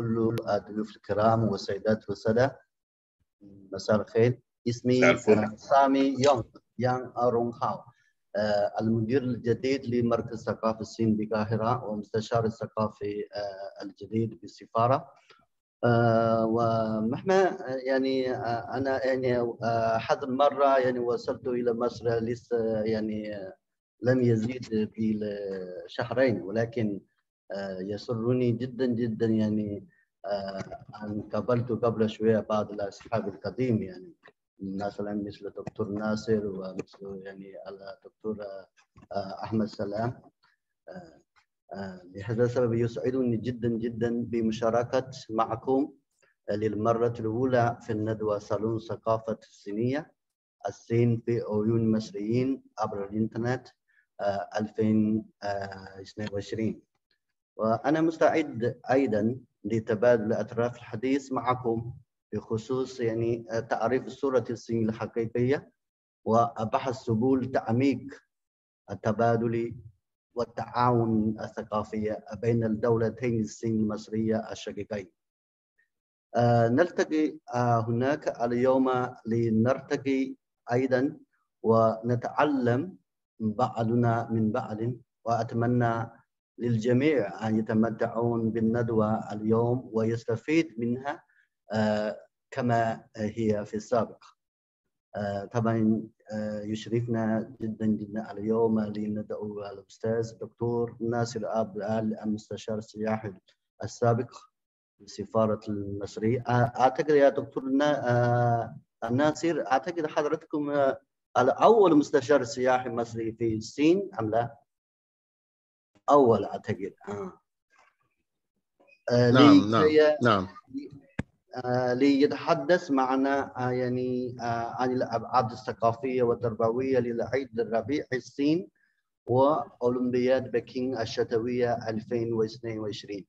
كل الضيوف الكرام والسيدات والسادة مساء الخير اسمي سامي يونغ يانغ أرون هاو آه، المدير الجديد لمركز ثقافة الصين بقاهرة ومستشار الثقافي آه، الجديد بالسفارة آه، ومهما يعني أنا يعني حد المرة يعني وصلت إلى مصر لسه يعني لم يزيد بشهرين ولكن آه، يسرني جدا جدا يعني أن آه، قابلت قبل شوية بعض الأصحاب القديم يعني مثلا مثل دكتور ناصر ومثل يعني الدكتور آه، أحمد سلام لهذا السبب يسعدني جدا جدا بمشاركة معكم للمرة الأولى في الندوة صالون ثقافة الصينية الصين في عيون المصريين عبر الإنترنت 2022 وأنا مستعد أيضا لتبادل أطراف الحديث معكم بخصوص يعني تعريف صورة الصين الحقيقية وبحث سبل تعميق التبادل والتعاون الثقافي بين الدولتين الصين المصرية الشقيقين آه، نلتقي آه، هناك اليوم لنرتقي أيضا ونتعلم بعضنا من بعض وأتمنى للجميع أن يتمتعون بالندوة اليوم ويستفيد منها آه، كما هي في السابق آه، طبعا آه، يشرفنا جدا جدا اليوم لندعو الأستاذ الدكتور ناصر عبد المستشار السياحي السابق لسفارة المصري أعتقد يا دكتور ناصر أعتقد حضرتكم الأول مستشار سياحي مصري في الصين أم لا؟ الاول اعتقد اه, آه نعم لي نعم نعم آه، ليتحدث معنا آه يعني آه عن الابعاد الثقافيه والتربويه للعيد الربيع الصين واولمبياد بكين الشتويه 2022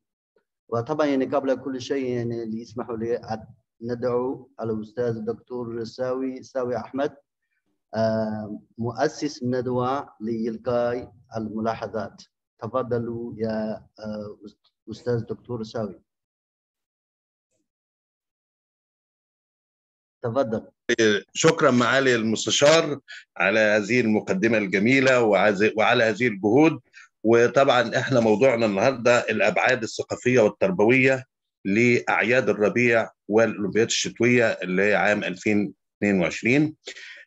وطبعا يعني قبل كل شيء يعني اللي يسمحوا لي ندعو الاستاذ الدكتور ساوي ساوي احمد آه، مؤسس الندوه لإلقاء الملاحظات تفضلوا يا آه، أستاذ دكتور ساوي تفضل شكرا معالي المستشار على هذه المقدمه الجميله وعلى هذه الجهود وطبعا احنا موضوعنا النهارده الابعاد الثقافيه والتربويه لاعياد الربيع والاولمبياد الشتويه اللي هي عام 2022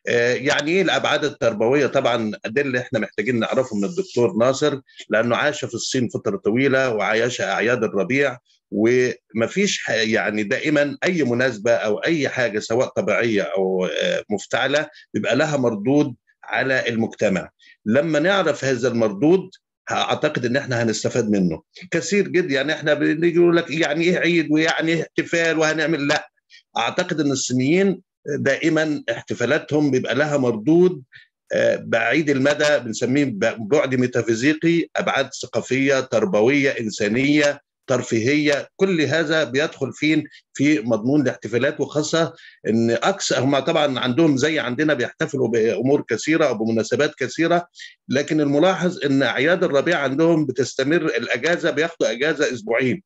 آه، يعني ايه الابعاد التربويه طبعا ده اللي احنا محتاجين نعرفه من الدكتور ناصر لانه عاش في الصين فتره طويله وعايش اعياد الربيع ومفيش يعني دائما اي مناسبه او اي حاجه سواء طبيعيه او آه، مفتعله بيبقى لها مردود على المجتمع لما نعرف هذا المردود اعتقد ان احنا هنستفاد منه كثير جدا يعني احنا بنيجي لك يعني ايه عيد ويعني إيه احتفال وهنعمل لا اعتقد ان الصينيين دائما احتفالاتهم بيبقى لها مردود آه، بعيد المدى بنسميه بعد ميتافيزيقي ابعاد ثقافيه تربويه انسانيه ترفيهيه كل هذا بيدخل فين في مضمون الاحتفالات وخاصه ان اكثر هم طبعا عندهم زي عندنا بيحتفلوا بامور كثيره او بمناسبات كثيره لكن الملاحظ ان اعياد الربيع عندهم بتستمر الاجازه بياخدوا اجازه اسبوعين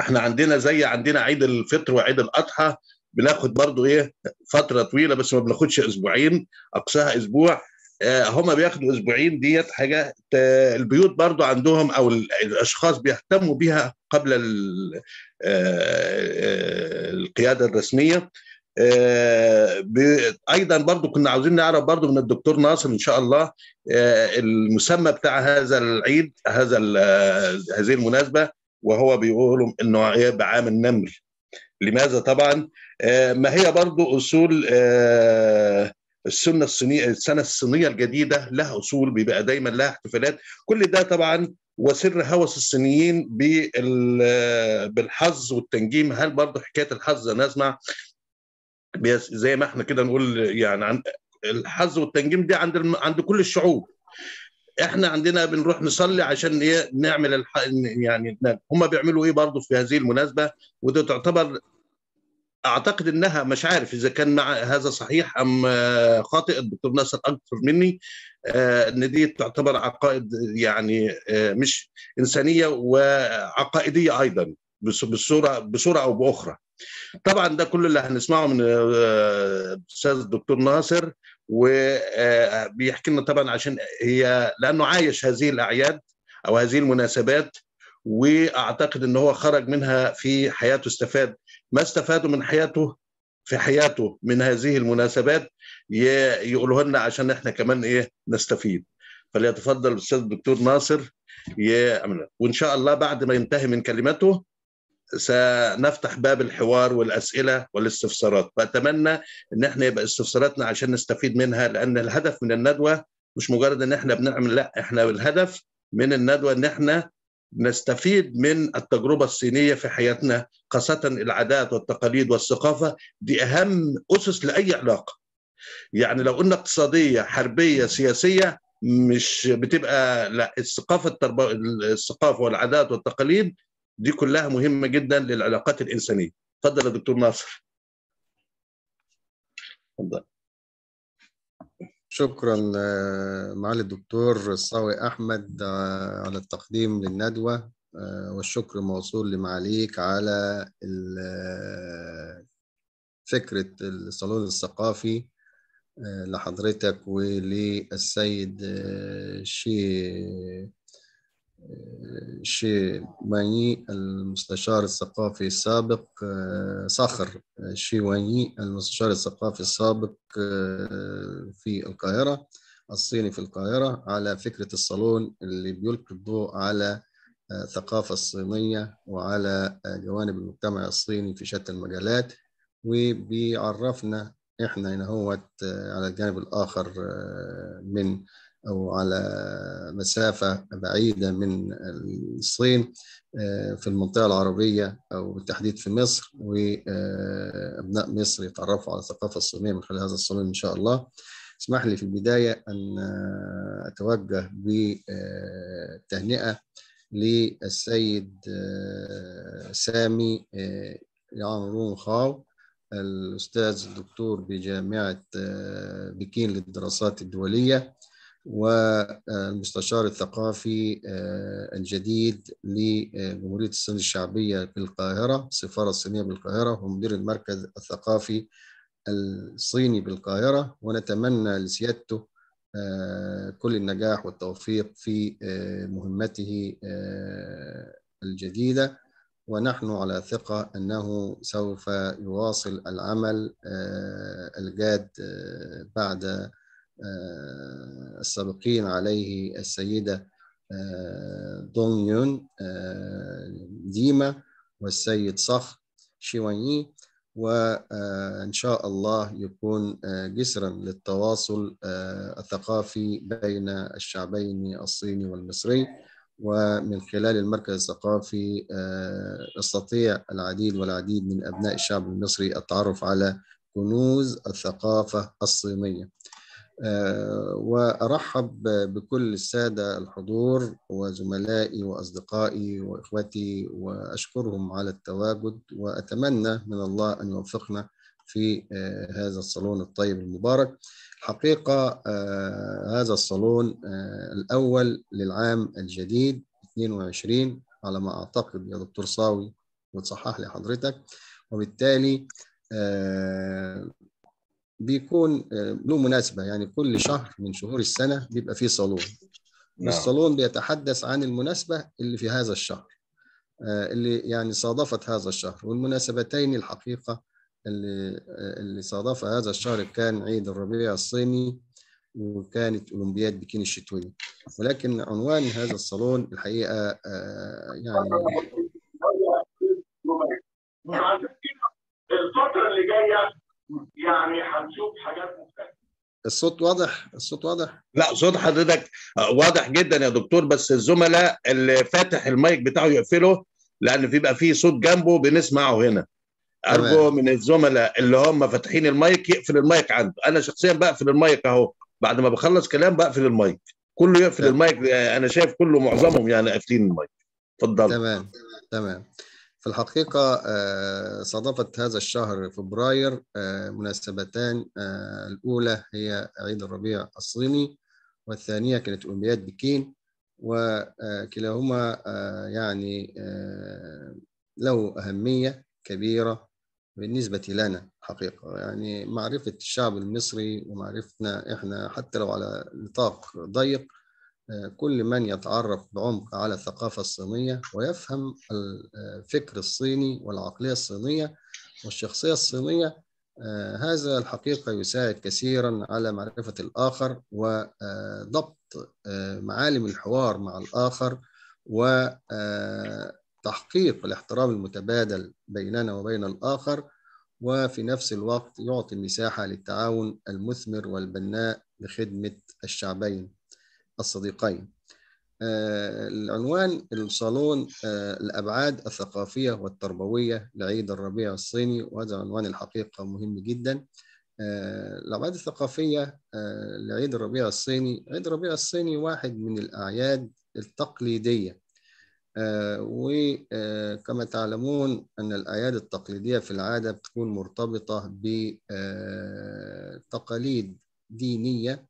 احنا عندنا زي عندنا عيد الفطر وعيد الاضحى بناخد برضه ايه فتره طويله بس ما بناخدش اسبوعين اقصاها اسبوع آه، هم بياخدوا اسبوعين ديت حاجه البيوت برضو عندهم او الاشخاص بيهتموا بيها قبل آه، آه، القياده الرسميه ايضا برضو كنا عاوزين نعرف برضو من الدكتور ناصر ان شاء الله المسمى بتاع هذا العيد هذا هذه المناسبه وهو بيقولوا انه عيد إيه عام النمل لماذا طبعا آه، ما هي برضو أصول آه، السنة الصينية السنة الصينية الجديدة لها أصول بيبقى دايما لها احتفالات كل ده طبعا وسر هوس الصينيين آه، بالحظ والتنجيم هل برضه حكاية الحظ أنا أسمع زي ما احنا كده نقول يعني عن الحظ والتنجيم دي عند عند كل الشعوب احنا عندنا بنروح نصلي عشان إيه؟ نعمل الح... يعني هم بيعملوا ايه برضه في هذه المناسبه ودي تعتبر اعتقد انها مش عارف اذا كان مع هذا صحيح ام آه، خاطئ الدكتور ناصر اكثر مني آه، ان دي تعتبر عقائد يعني آه، مش انسانيه وعقائديه ايضا بصوره بصوره او باخرى. طبعا ده كل اللي هنسمعه من الاستاذ الدكتور ناصر وبيحكي لنا طبعا عشان هي لانه عايش هذه الاعياد او هذه المناسبات واعتقد ان هو خرج منها في حياته استفاد ما استفادوا من حياته في حياته من هذه المناسبات يقولوا لنا عشان احنا كمان ايه نستفيد فليتفضل الاستاذ الدكتور ناصر يا وان شاء الله بعد ما ينتهي من كلمته سنفتح باب الحوار والاسئله والاستفسارات فاتمنى ان احنا يبقى استفساراتنا عشان نستفيد منها لان الهدف من الندوه مش مجرد ان احنا بنعمل لا احنا الهدف من الندوه ان احنا نستفيد من التجربة الصينية في حياتنا خاصة العادات والتقاليد والثقافة دي أهم أسس لأي علاقة يعني لو قلنا اقتصادية حربية سياسية مش بتبقى لا الثقافة الثقافة والعادات والتقاليد دي كلها مهمة جدا للعلاقات الإنسانية اتفضل يا دكتور ناصر اتفضل شكرا آه، معالي الدكتور الصاوي أحمد آه، على التقديم للندوة آه، والشكر موصول لمعاليك على فكرة الصالون الثقافي لحضرتك وللسيد شي شي واني المستشار الثقافي السابق آه، صخر آه، شي واني المستشار الثقافي السابق آه، في القاهرة الصيني في القاهرة على فكرة الصالون اللي بيلقي الضوء على الثقافة الصينية وعلى جوانب المجتمع الصيني في شتى المجالات وبيعرفنا احنا هنا هو على الجانب الاخر من أو على مسافة بعيدة من الصين آه، في المنطقة العربية أو بالتحديد في مصر وأبناء مصر يتعرفوا على الثقافة الصينية من خلال هذا الصميم إن شاء الله اسمح لي في البداية أن آه، أتوجه بالتهنئة آه، للسيد سامي رون خاو الأستاذ الدكتور بجامعة بكين للدراسات الدولية والمستشار الثقافي آه، الجديد لجمهورية الصين الشعبية بالقاهرة السفارة الصينية بالقاهرة ومدير المركز الثقافي الصيني بالقاهرة ونتمنى لسيادته آه، كل النجاح والتوفيق في آه، مهمته الجديدة ونحن على ثقة أنه سوف يواصل العمل الجاد بعد آه، السابقين عليه السيدة آه، دون يون آه، ديما والسيد صخ شيواني وإن شاء الله يكون جسرا للتواصل الثقافي بين الشعبين الصيني والمصري ومن خلال المركز الثقافي استطيع العديد والعديد من أبناء الشعب المصري التعرف على كنوز الثقافة الصينية آه، وأرحب بكل السادة الحضور وزملائي وأصدقائي وإخوتي وأشكرهم على التواجد وأتمنى من الله أن يوفقنا في آه، هذا الصالون الطيب المبارك حقيقة آه، هذا الصالون الأول للعام الجديد 22 على ما أعتقد يا دكتور صاوي وتصحح لي حضرتك وبالتالي بيكون آه، له مناسبة يعني كل شهر من شهور السنة بيبقى فيه صالون نعم. الصالون بيتحدث عن المناسبة اللي في هذا الشهر آه، اللي يعني صادفت هذا الشهر والمناسبتين الحقيقة اللي آه، اللي صادفها هذا الشهر كان عيد الربيع الصيني وكانت أولمبياد بكين الشتوية ولكن عنوان هذا الصالون الحقيقة يعني الفترة اللي جاية يعني هنشوف حاجات مختلفه الصوت واضح الصوت واضح لا صوت حضرتك واضح جدا يا دكتور بس الزملاء اللي فاتح المايك بتاعه يقفله لان بيبقى في صوت جنبه بنسمعه هنا ارجو من الزملاء اللي هم فاتحين المايك يقفل المايك عنده انا شخصيا بقفل المايك اهو بعد ما بخلص كلام بقفل المايك كله يقفل تمام. المايك انا شايف كله معظمهم يعني قافلين المايك اتفضل تمام تمام في الحقيقة آه، صادفت هذا الشهر فبراير آه، مناسبتان آه، الأولى هي عيد الربيع الصيني والثانية كانت أولمبياد بكين وكلاهما يعني له أهمية كبيرة بالنسبة لنا حقيقة يعني معرفة الشعب المصري ومعرفتنا إحنا حتى لو على نطاق ضيق كل من يتعرف بعمق على الثقافة الصينية ويفهم الفكر آه، الصيني والعقلية الصينية والشخصية الصينية آه، هذا الحقيقة يساعد كثيرا على معرفة الآخر وضبط آه، معالم الحوار مع الآخر وتحقيق الاحترام المتبادل بيننا وبين الآخر وفي نفس الوقت يعطي المساحة للتعاون المثمر والبناء لخدمة الشعبين الصديقين آه، العنوان الصالون آه، الأبعاد الثقافية والتربوية لعيد الربيع الصيني وهذا عنوان الحقيقة مهم جدا آه، الأبعاد الثقافية لعيد الربيع الصيني عيد الربيع الصيني واحد من الأعياد التقليدية وكما تعلمون أن الأعياد التقليدية في العادة بتكون مرتبطة بتقاليد دينية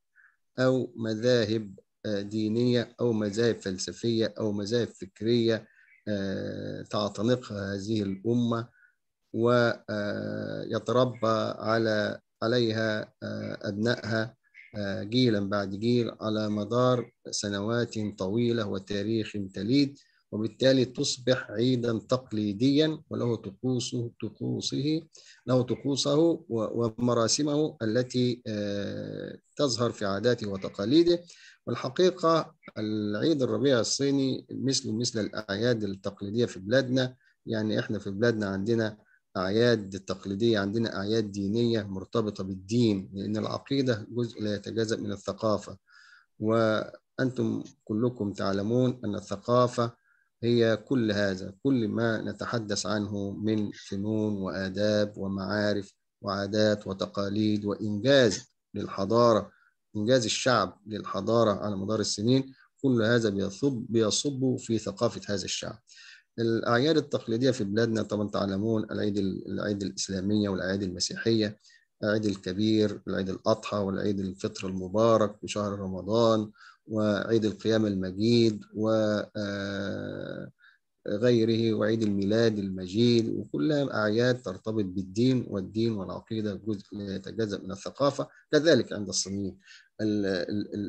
أو مذاهب آه، دينية أو مذاهب فلسفية أو مذاهب فكرية آه، تعتنقها هذه الأمة ويتربى على عليها آه، أبنائها جيلا بعد جيل على مدار سنوات طويلة وتاريخ تليد وبالتالي تصبح عيدا تقليديا وله طقوسه طقوسه له طقوسه ومراسمه التي تظهر في عاداته وتقاليده والحقيقة العيد الربيع الصيني مثل مثل الأعياد التقليدية في بلادنا يعني إحنا في بلادنا عندنا أعياد تقليدية عندنا أعياد دينية مرتبطة بالدين لأن العقيدة جزء لا يتجزأ من الثقافة وأنتم كلكم تعلمون أن الثقافة هي كل هذا كل ما نتحدث عنه من فنون وآداب ومعارف وعادات وتقاليد وإنجاز للحضارة إنجاز الشعب للحضارة على مدار السنين كل هذا بيصب بيصب في ثقافة هذا الشعب الأعياد التقليدية في بلادنا طبعا تعلمون العيد العيد الإسلامية والأعياد المسيحية العيد الكبير العيد الأضحى والعيد الفطر المبارك في شهر رمضان وعيد القيامة المجيد و آه غيره وعيد الميلاد المجيد وكلها أعياد ترتبط بالدين والدين والعقيدة جزء لا يتجزأ من الثقافة كذلك عند الصينيين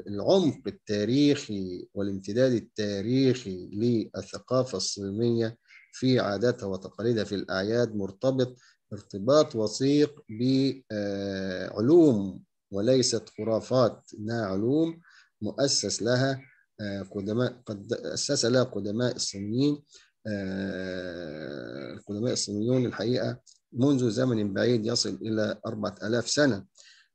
العمق التاريخي والامتداد التاريخي للثقافة الصينية في عاداتها وتقاليدها في الأعياد مرتبط ارتباط وثيق بعلوم آه، وليست خرافات إنها علوم مؤسس لها آه، قدماء قد أسس لها قدماء الصينيين القدماء آه، الصينيون الحقيقة منذ زمن بعيد يصل إلى 4000 سنة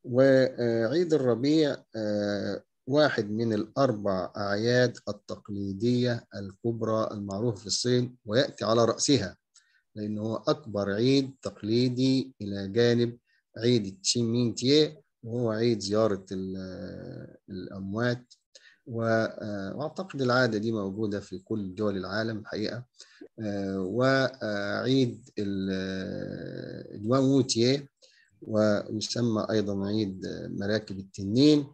وعيد الربيع آه، واحد من الأربع أعياد التقليدية الكبرى المعروفة في الصين ويأتي على رأسها لأنه هو أكبر عيد تقليدي إلى جانب عيد تشيمينتيه وهو عيد زيارة الأموات آه، واعتقد العاده دي موجوده في كل دول العالم الحقيقه آه، وعيد الوانوتيه آه، ويسمى ايضا عيد مراكب التنين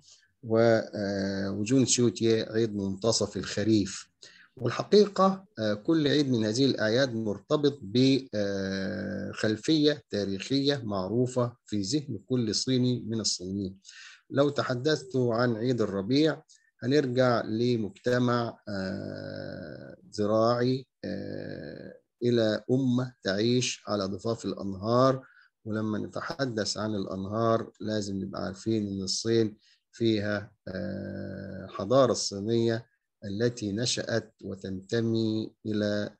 وجون سيوتيه عيد منتصف الخريف والحقيقة كل عيد من هذه الأعياد مرتبط بخلفية تاريخية معروفة في ذهن كل صيني من الصينيين لو تحدثت عن عيد الربيع هنرجع لمجتمع آه، زراعي آه، إلى أمة تعيش على ضفاف الأنهار ولما نتحدث عن الأنهار لازم نبقى عارفين إن الصين فيها آه، حضارة الصينية التي نشأت وتنتمي إلى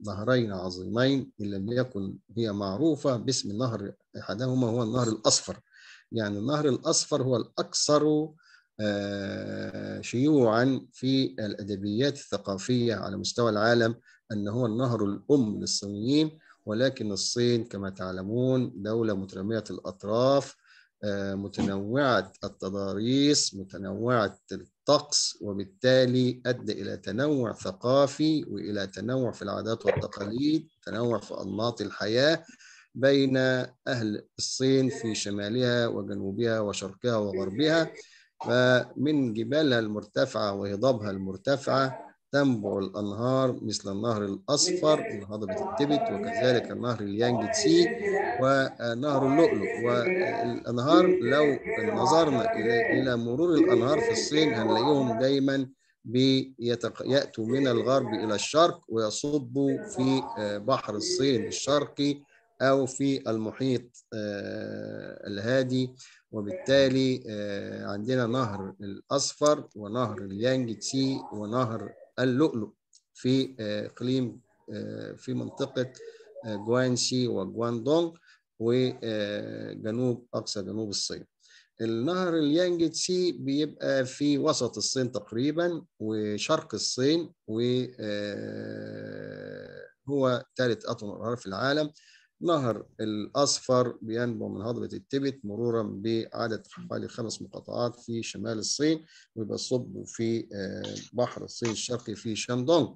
نهرين عظيمين إن لم يكن هي معروفة باسم نهر أحدهما هو النهر الأصفر يعني النهر الأصفر هو الأكثر آه، شيوعا في الأدبيات الثقافية على مستوى العالم أن هو النهر الأم للصينيين ولكن الصين كما تعلمون دولة مترميه الأطراف آه، متنوعة التضاريس متنوعة الطقس وبالتالي أدى إلى تنوع ثقافي وإلى تنوع في العادات والتقاليد تنوع في أنماط الحياة بين أهل الصين في شمالها وجنوبها وشرقها وغربها فمن جبالها المرتفعة وهضابها المرتفعة تنبع الأنهار مثل النهر الأصفر هضبة التبت وكذلك النهر اليانج تسي ونهر اللؤلؤ والأنهار لو نظرنا إلى مرور الأنهار في الصين هنلاقيهم دايما بيتق... يأتوا من الغرب إلى الشرق ويصبوا في آه، بحر الصين الشرقي أو في المحيط آه، الهادي وبالتالي آه، عندنا نهر الأصفر ونهر اليانج تسي ونهر اللؤلؤ في آه، إقليم في منطقة جوانسي وجواندونغ وجنوب أقصى جنوب الصين النهر اليانج تسي بيبقى في وسط الصين تقريبا وشرق الصين وهو ثالث أطول نهر في العالم نهر الأصفر بينبع من هضبة التبت مرورا بعدد حوالي خمس مقاطعات في شمال الصين وبيصب في آه، بحر الصين الشرقي في شاندونغ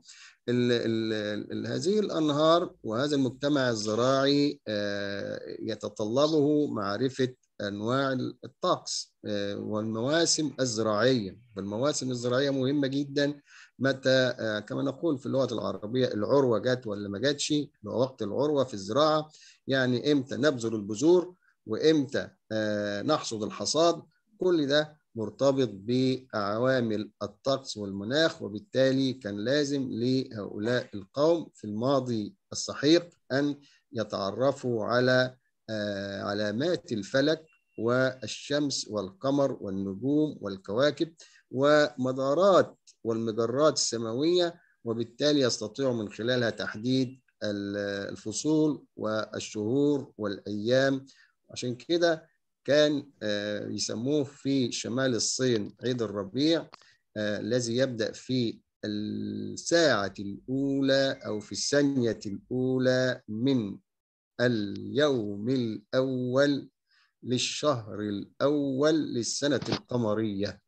هذه الأنهار وهذا المجتمع الزراعي آه، يتطلبه معرفة أنواع الطقس آه، والمواسم الزراعية فالمواسم الزراعية مهمة جداً متى آه، كما نقول في اللغة العربية العروة جت ولا ما جاتش وقت العروة في الزراعة يعني إمتى نبذل البذور وإمتى آه، نحصد الحصاد كل ده مرتبط بعوامل الطقس والمناخ وبالتالي كان لازم لهؤلاء القوم في الماضي السحيق أن يتعرفوا على آه، علامات الفلك والشمس والقمر والنجوم والكواكب ومدارات والمجرات السماوية وبالتالي يستطيع من خلالها تحديد الفصول والشهور والأيام عشان كده كان آه، يسموه في شمال الصين عيد الربيع آه، الذي يبدأ في الساعة الأولى أو في الثانية الأولى من اليوم الأول للشهر الأول للسنة القمرية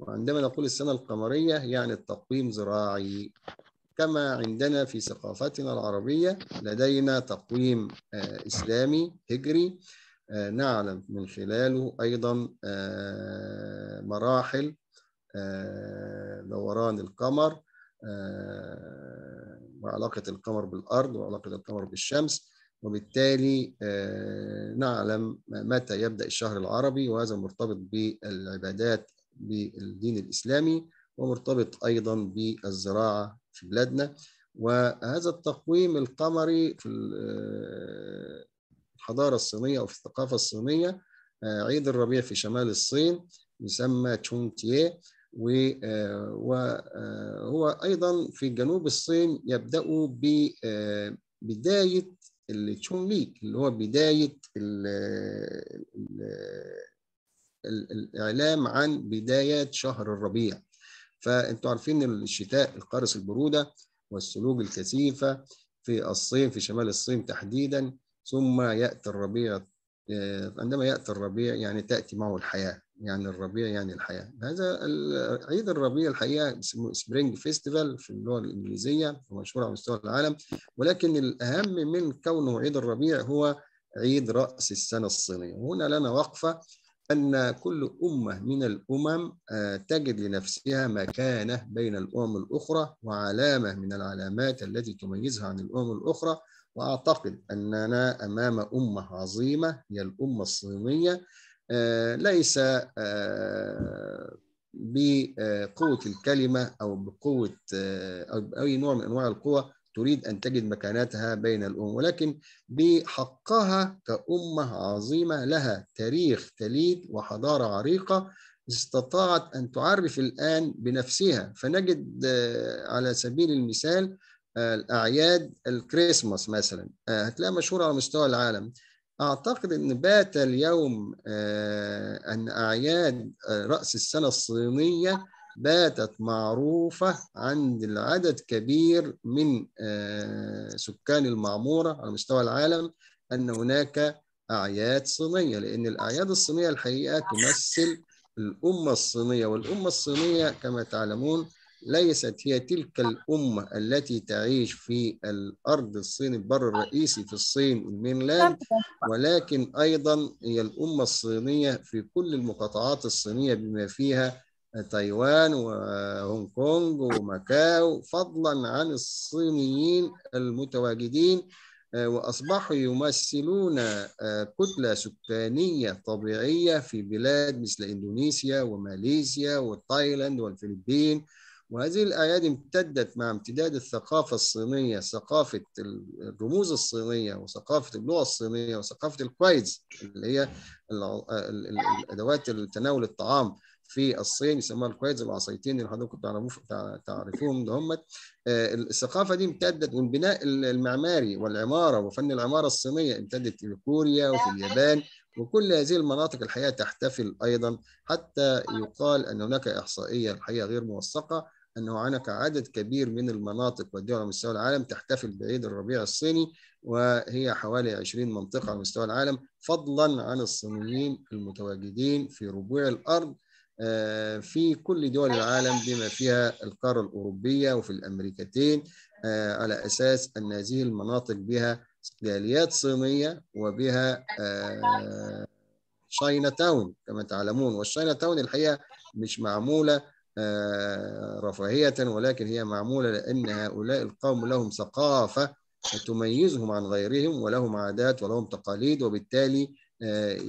وعندما نقول السنة القمرية يعني التقويم زراعي كما عندنا في ثقافتنا العربية لدينا تقويم آه، إسلامي هجري آه، نعلم من خلاله أيضا آه، مراحل دوران القمر وعلاقة القمر بالأرض وعلاقة القمر بالشمس وبالتالي نعلم متى يبدأ الشهر العربي وهذا مرتبط بالعبادات بالدين الإسلامي ومرتبط أيضا بالزراعة في بلادنا وهذا التقويم القمري في آه، الحضارة الصينية أو في الثقافة الصينية آه، عيد الربيع في شمال الصين يسمى تشون تيه وهو آه، أيضا في جنوب الصين يبدأ بداية التشونغ ليك اللي هو بداية الإعلام عن بداية شهر الربيع فأنتوا عارفين الشتاء القارس البرودة والثلوج الكثيفة في الصين في شمال الصين تحديدا ثم يأتي الربيع آه، عندما يأتي الربيع يعني تأتي معه الحياة يعني الربيع يعني الحياة هذا عيد الربيع الحقيقة اسمه سبرينج فيستيفال في اللغة الإنجليزية ومشهور على مستوى العالم ولكن الأهم من كونه عيد الربيع هو عيد رأس السنة الصينية وهنا لنا وقفة أن كل أمة من الأمم آه، تجد لنفسها مكانة بين الأمم الأخرى وعلامة من العلامات التي تميزها عن الأمم الأخرى وأعتقد أننا أمام أمة عظيمة هي الأمة الصينية آه، ليس آه، بقوة الكلمة أو بقوة أو بأي نوع من أنواع القوة تريد أن تجد مكانتها بين الأمم ولكن بحقها كأمة عظيمة لها تاريخ تليد وحضارة عريقة استطاعت أن تعرف الآن بنفسها فنجد آه، على سبيل المثال آه، الأعياد الكريسماس مثلا آه، هتلاقيها مشهورة على مستوى العالم أعتقد أن بات اليوم أن أعياد رأس السنة الصينية باتت معروفة عند العدد كبير من آه، سكان المعمورة على مستوى العالم أن هناك أعياد صينية لأن الأعياد الصينية الحقيقة تمثل الأمة الصينية والأمة الصينية كما تعلمون ليست هي تلك الأمة التي تعيش في الأرض الصين البر الرئيسي في الصين المينلاند ولكن أيضا هي الأمة الصينية في كل المقاطعات الصينية بما فيها تايوان وهونغ كونغ وماكاو فضلا عن الصينيين المتواجدين وأصبحوا يمثلون آه، كتلة سكانية طبيعية في بلاد مثل إندونيسيا وماليزيا وتايلاند والفلبين وهذه الأعياد امتدت مع امتداد الثقافة الصينية ثقافة الرموز الصينية وثقافة اللغة الصينية وثقافة الكويز اللي هي الأدوات تناول الطعام في الصين يسموها الكويتز العصيتين اللي حضرتك تعرفوه تعرفوهم هم آه، الثقافه دي امتدت والبناء المعماري والعماره وفن العماره الصينيه امتدت في كوريا وفي اليابان وكل هذه المناطق الحقيقه تحتفل ايضا حتى يقال ان هناك احصائيه الحقيقه غير موثقه انه هناك عدد كبير من المناطق والدول على مستوى العالم تحتفل بعيد الربيع الصيني وهي حوالي 20 منطقة على مستوى العالم فضلا عن الصينيين المتواجدين في ربوع الأرض آه، في كل دول العالم بما فيها القارة الأوروبية وفي الأمريكتين آه، على أساس أن هذه المناطق بها جاليات صينية وبها شاينا آه، تاون كما تعلمون والشاينا تاون الحقيقة مش معمولة رفاهية ولكن هي معمولة لأن هؤلاء القوم لهم ثقافة تميزهم عن غيرهم ولهم عادات ولهم تقاليد وبالتالي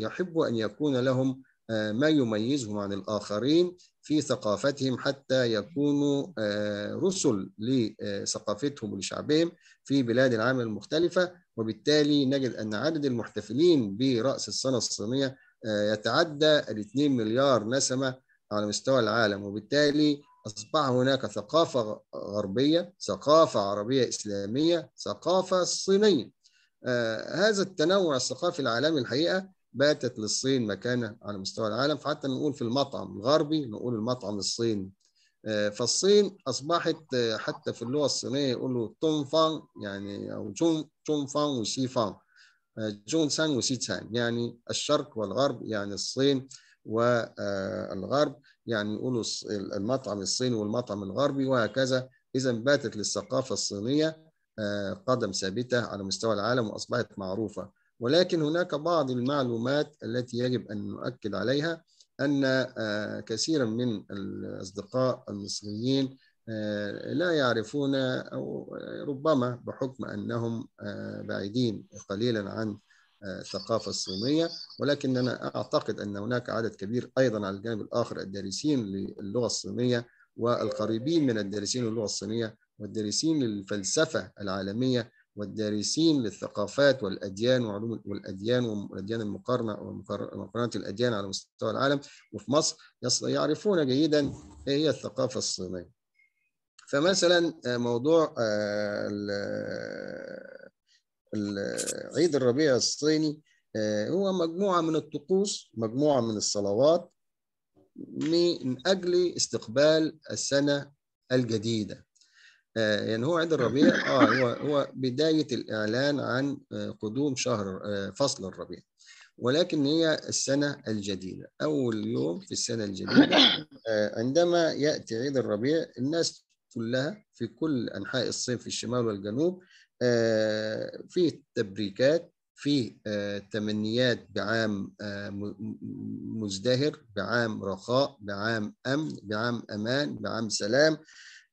يحب أن يكون لهم آه، ما يميزهم عن الآخرين في ثقافتهم حتى يكونوا آه، رسل لثقافتهم ولشعبهم في بلاد العمل المختلفة وبالتالي نجد أن عدد المحتفلين برأس السنة الصينية آه، يتعدى الاثنين مليار نسمة على مستوى العالم وبالتالي أصبح هناك ثقافة غربية ثقافة عربية إسلامية ثقافة صينية هذا التنوع الثقافي العالمي الحقيقة باتت للصين مكانة على مستوى العالم فحتى نقول في المطعم الغربي نقول المطعم الصيني آه، فالصين أصبحت آه، حتى في اللغة الصينية يقولوا تون فان يعني أو جون جون فان وشي فان آه، جون سان وشي تان يعني الشرق والغرب يعني الصين والغرب يعني يقولوا المطعم الصيني والمطعم الغربي وهكذا إذا باتت للثقافة الصينية قدم ثابتة على مستوى العالم وأصبحت معروفة ولكن هناك بعض المعلومات التي يجب أن نؤكد عليها أن آه، كثيرا من الأصدقاء المصريين آه، لا يعرفون أو آه، ربما بحكم أنهم بعيدين قليلا عن الثقافة الصينية ولكن أنا أعتقد أن هناك عدد كبير أيضا على الجانب الآخر الدارسين للغة الصينية والقريبين من الدارسين للغة الصينية والدارسين للفلسفة العالمية والدارسين للثقافات والأديان وعلوم والأديان والأديان المقارنة ومقارنة الأديان على مستوى العالم وفي مصر يعرفون جيدا إيه هي الثقافة الصينية فمثلا آه، موضوع آه، عيد الربيع الصيني آه، هو مجموعة من الطقوس مجموعة من الصلوات من أجل استقبال السنة الجديدة آه، يعني هو عيد الربيع اه هو هو بدايه الاعلان عن آه، قدوم شهر آه، فصل الربيع ولكن هي السنه الجديده اول يوم في السنه الجديده عندما ياتي عيد الربيع الناس كلها في كل انحاء الصين في الشمال والجنوب في تبريكات في تمنيات بعام مزدهر بعام رخاء بعام امن بعام امان بعام سلام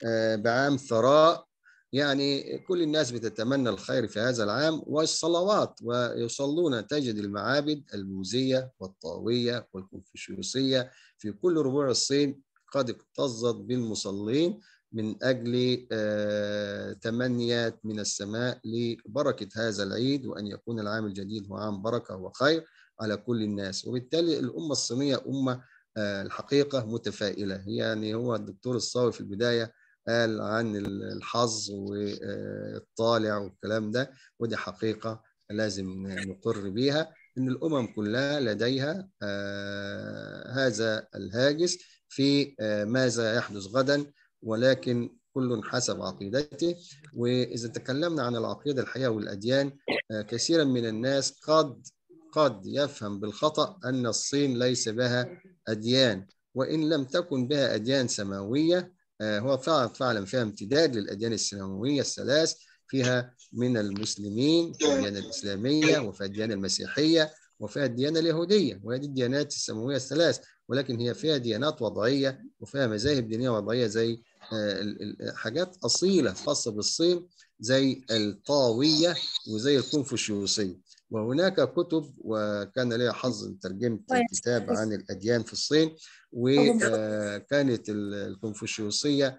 آه، بعام ثراء يعني كل الناس بتتمنى الخير في هذا العام والصلوات ويصلون تجد المعابد الموزية والطاوية والكونفوشيوسية في كل ربوع الصين قد اكتظت بالمصلين من أجل آه، تمنيات من السماء لبركة هذا العيد وأن يكون العام الجديد هو عام بركة وخير على كل الناس وبالتالي الأمة الصينية أمة آه، الحقيقة متفائلة يعني هو الدكتور الصاوي في البداية قال عن الحظ والطالع والكلام ده ودي حقيقة لازم نقر بيها أن الأمم كلها لديها آه، هذا الهاجس في آه، ماذا يحدث غدا ولكن كل حسب عقيدته وإذا تكلمنا عن العقيدة الحقيقة والأديان آه، كثيرا من الناس قد قد يفهم بالخطأ أن الصين ليس بها أديان وإن لم تكن بها أديان سماوية آه، هو فعلا فعلا فيها امتداد للأديان السماوية الثلاث فيها من المسلمين الديانة الإسلامية وفيها الديانة المسيحية وفيها الديانة اليهودية وهذه الديانات السماوية الثلاث ولكن هي فيها ديانات وضعية وفيها مذاهب دينية وضعية زي آه، حاجات أصيلة خاصة بالصين زي الطاوية وزي الكونفوشيوسية وهناك كتب وكان لي حظ ترجمة طيب، كتاب عن الأديان في الصين وكانت الكونفوشيوسية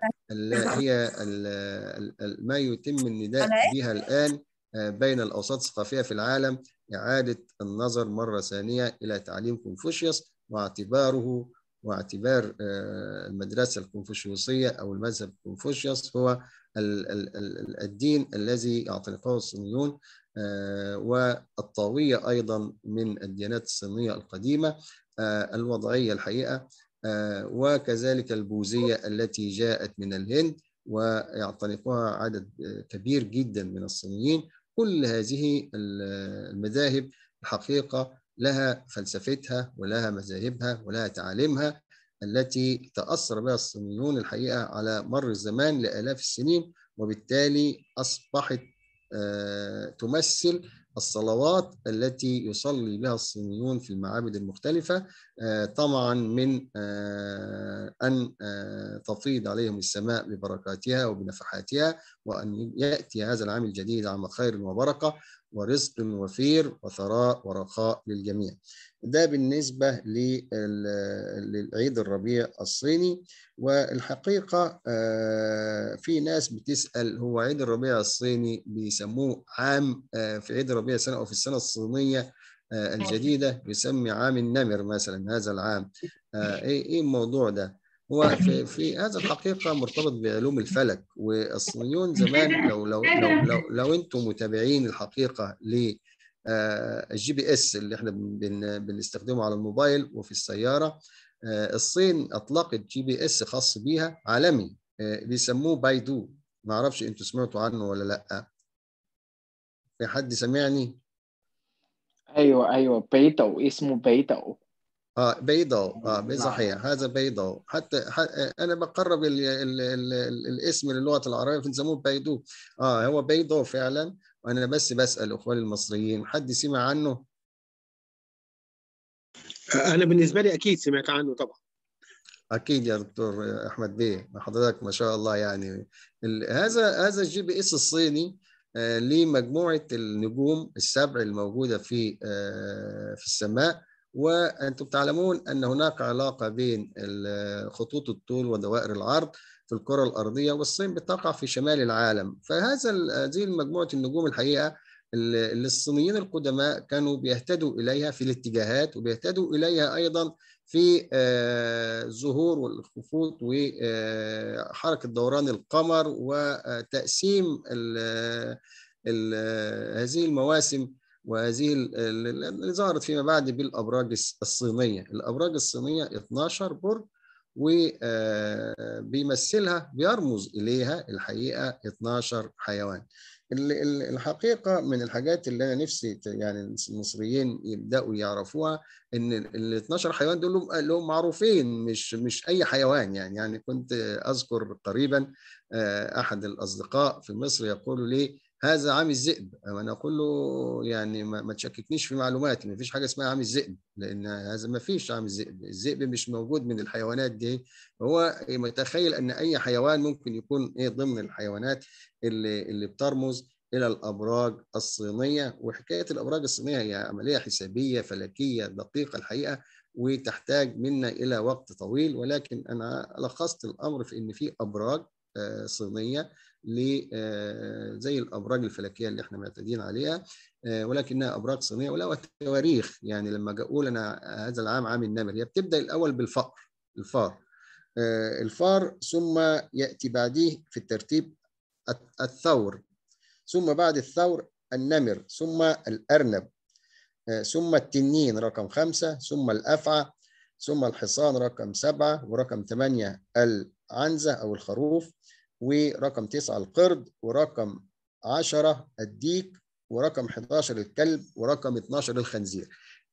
هي ما يتم النداء إيه؟ بها الآن آه، بين الأوساط الثقافية في العالم إعادة النظر مرة ثانية إلى تعليم كونفوشيوس واعتباره واعتبار آه، المدرسة الكونفوشيوسية أو المذهب الكونفوشيوس هو الدين الذي اعتنقه الصينيون آه، والطاوية أيضا من الديانات الصينية القديمة آه، الوضعية الحقيقة آه، وكذلك البوذية التي جاءت من الهند ويعتنقها عدد كبير جدا من الصينيين كل هذه المذاهب الحقيقة لها فلسفتها ولها مذاهبها ولها تعاليمها التي تأثر بها الصينيون الحقيقة على مر الزمان لآلاف السنين وبالتالي أصبحت آه، تمثل الصلوات التي يصلي بها الصينيون في المعابد المختلفة آه، طمعا من آه، أن آه، تفيض عليهم السماء ببركاتها وبنفحاتها وأن يأتي هذا العام الجديد عام خير وبركة ورزق وفير وثراء ورخاء للجميع ده بالنسبة للعيد الربيع الصيني والحقيقة آه، في ناس بتسأل هو عيد الربيع الصيني بيسموه عام آه، في عيد الربيع السنة أو في السنة الصينية آه، الجديدة بيسمي عام النمر مثلا هذا العام إيه،, ايه الموضوع ده هو في, في هذا الحقيقة مرتبط بعلوم الفلك والصينيون زمان لو لو لو لو, لو انتم متابعين الحقيقة ل الجي بي اس اللي احنا بن بنستخدمه على الموبايل وفي السيارة آه، الصين اطلقت جي بي اس خاص بيها عالمي بيسموه آه، بايدو ما اعرفش انتوا سمعتوا عنه ولا لا في حد سمعني ايوه ايوه بايدو اسمه بايدو آه بيضاء آه نعم. صحيح هذا بيضاء حتى, انا بقرب ال ال ال الاسم للغه العربيه بنسموه بيضو اه هو بيضاء فعلا وانا بس بسال اخواني المصريين حد سمع عنه انا بالنسبه لي اكيد سمعت عنه طبعا اكيد يا دكتور احمد بيه حضرتك ما شاء الله يعني هذا هذا الجي بي اس الصيني آه، لمجموعه النجوم السبع الموجوده في آه، في السماء وأنتم تعلمون أن هناك علاقة بين خطوط الطول ودوائر العرض في الكرة الأرضية والصين بتقع في شمال العالم فهذا هذه مجموعة النجوم الحقيقة اللي الصينيين القدماء كانوا بيهتدوا إليها في الاتجاهات وبيهتدوا إليها أيضا في الظهور آه، والخفوت وحركة آه، دوران القمر وتقسيم هذه المواسم وهذه اللي ظهرت فيما بعد بالابراج الصينيه الابراج الصينيه 12 برج وبيمثلها آه، بيرمز اليها الحقيقه 12 حيوان الحقيقه من الحاجات اللي انا نفسي يعني المصريين يبداوا يعرفوها ان ال 12 حيوان دول اللي هم معروفين مش مش اي حيوان يعني يعني كنت اذكر قريبا آه، احد الاصدقاء في مصر يقول لي هذا عامي الذئب انا اقول له يعني ما تشككنيش في معلوماتي ما فيش حاجه اسمها عامي الذئب لان هذا ما فيش عامي الذئب الذئب مش موجود من الحيوانات دي هو متخيل ان اي حيوان ممكن يكون ايه ضمن الحيوانات اللي اللي بترمز الى الابراج الصينيه وحكايه الابراج الصينيه هي عمليه حسابيه فلكيه دقيقه الحقيقه وتحتاج منا الى وقت طويل ولكن انا لخصت الامر في ان في ابراج آه، صينيه آه، زي الابراج الفلكيه اللي احنا معتادين عليها آه، ولكنها ابراج صينيه ولها تواريخ يعني لما اقول انا هذا العام عام النمر هي بتبدا الاول بالفقر الفار آه، الفار ثم ياتي بعديه في الترتيب الثور ثم بعد الثور النمر ثم الارنب ثم التنين رقم خمسة ثم الأفعى ثم الحصان رقم سبعة ورقم ثمانية العنزة أو الخروف ورقم 9 القرد ورقم 10 الديك ورقم 11 الكلب ورقم 12 الخنزير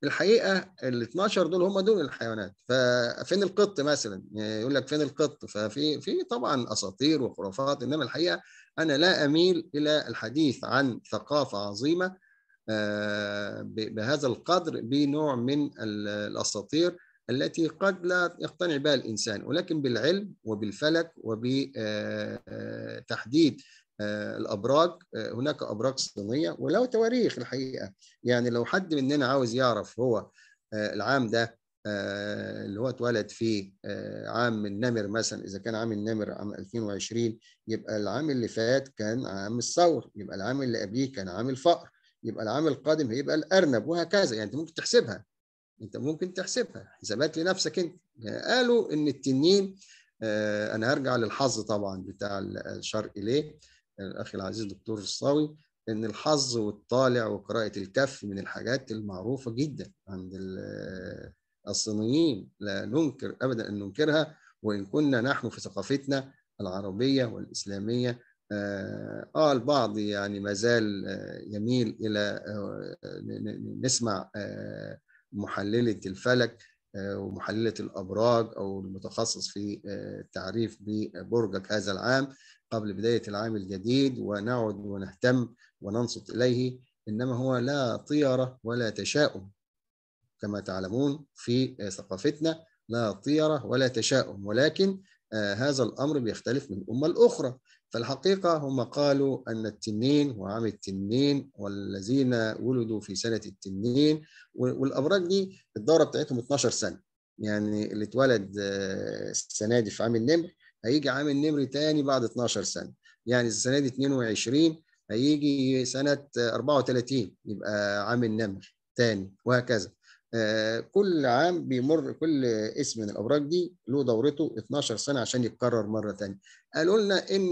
الحقيقه ال 12 دول هم دول الحيوانات ففين القط مثلا يقول لك فين القط ففي في طبعا اساطير وخرافات انما الحقيقه انا لا اميل الى الحديث عن ثقافه عظيمه آه، بهذا القدر بنوع من الاساطير التي قد لا يقتنع بها الإنسان ولكن بالعلم وبالفلك وبتحديد آه، الابراج آه، هناك ابراج صينيه ولو تواريخ الحقيقه يعني لو حد مننا عاوز يعرف هو آه، العام ده اللي هو اتولد فيه عام النمر مثلا اذا كان عام النمر عام 2020 يبقى العام اللي فات كان عام الثور يبقى العام اللي قبليه كان عام الفقر يبقى العام القادم هيبقى الارنب وهكذا يعني انت ممكن تحسبها انت ممكن تحسبها حسابات لنفسك انت قالوا ان التنين آه، انا هرجع للحظ طبعا بتاع الشرق ليه الاخ آه، العزيز دكتور الصاوي ان الحظ والطالع وقراءه الكف من الحاجات المعروفه جدا عند آه، الصينيين لا ننكر ابدا ان ننكرها وان كنا نحن في ثقافتنا العربيه والاسلاميه اه البعض يعني ما زال يميل الى نسمع محلله الفلك آه، ومحلله الابراج او المتخصص في آه، التعريف ببرجك هذا العام قبل بدايه العام الجديد ونعد ونهتم وننصت اليه انما هو لا طيره ولا تشاؤم كما تعلمون في آه، ثقافتنا لا طيره ولا تشاؤم ولكن هذا الامر بيختلف من امه لاخرى فالحقيقة هم قالوا أن التنين وعام التنين والذين ولدوا في سنة التنين والأبراج دي الدورة بتاعتهم 12 سنة يعني اللي اتولد آه، السنة دي في عام النمر هيجي عام النمر تاني بعد 12 سنة يعني السنة دي 22 هيجي سنة 34 آه، يبقى عام النمر تاني وهكذا آه، كل عام بيمر كل اسم من الابراج دي له دورته 12 سنه عشان يتكرر مره ثانيه قالوا لنا ان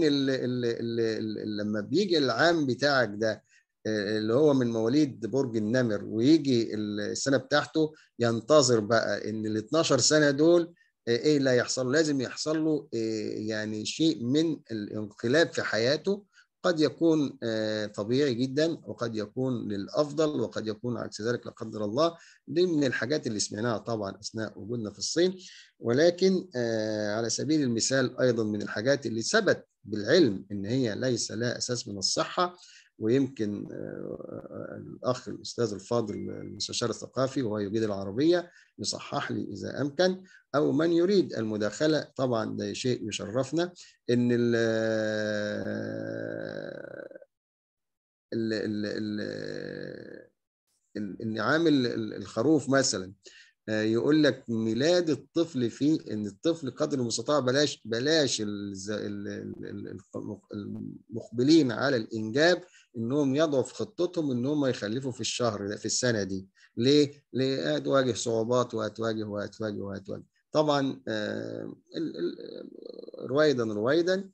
لما بيجي العام بتاعك ده آه، اللي هو من مواليد برج النمر ويجي السنه بتاعته ينتظر بقى ان ال 12 سنه دول آه، ايه اللي هيحصل لازم يحصل له آه، يعني شيء من الانقلاب في حياته قد يكون آه، طبيعي جدا وقد يكون للافضل وقد يكون عكس ذلك لا قدر الله دي من الحاجات اللي سمعناها طبعا اثناء وجودنا في الصين ولكن آه، على سبيل المثال ايضا من الحاجات اللي ثبت بالعلم ان هي ليس لها اساس من الصحه ويمكن آه، الأخ الأستاذ الفاضل المستشار الثقافي وهو يجيد العربية يصحح لي إذا أمكن أو من يريد المداخلة طبعا ده شيء يشرفنا إن ال آه، ال إن عامل الخروف مثلا آه، يقول لك ميلاد الطفل في ان الطفل قدر المستطاع بلاش بلاش المقبلين على الانجاب انهم يضعوا في خطتهم ان هم يخلفوا في الشهر في السنه دي ليه؟ ليه هتواجه صعوبات وهتواجه وهتواجه وهتواجه طبعا آه، رويدا رويدا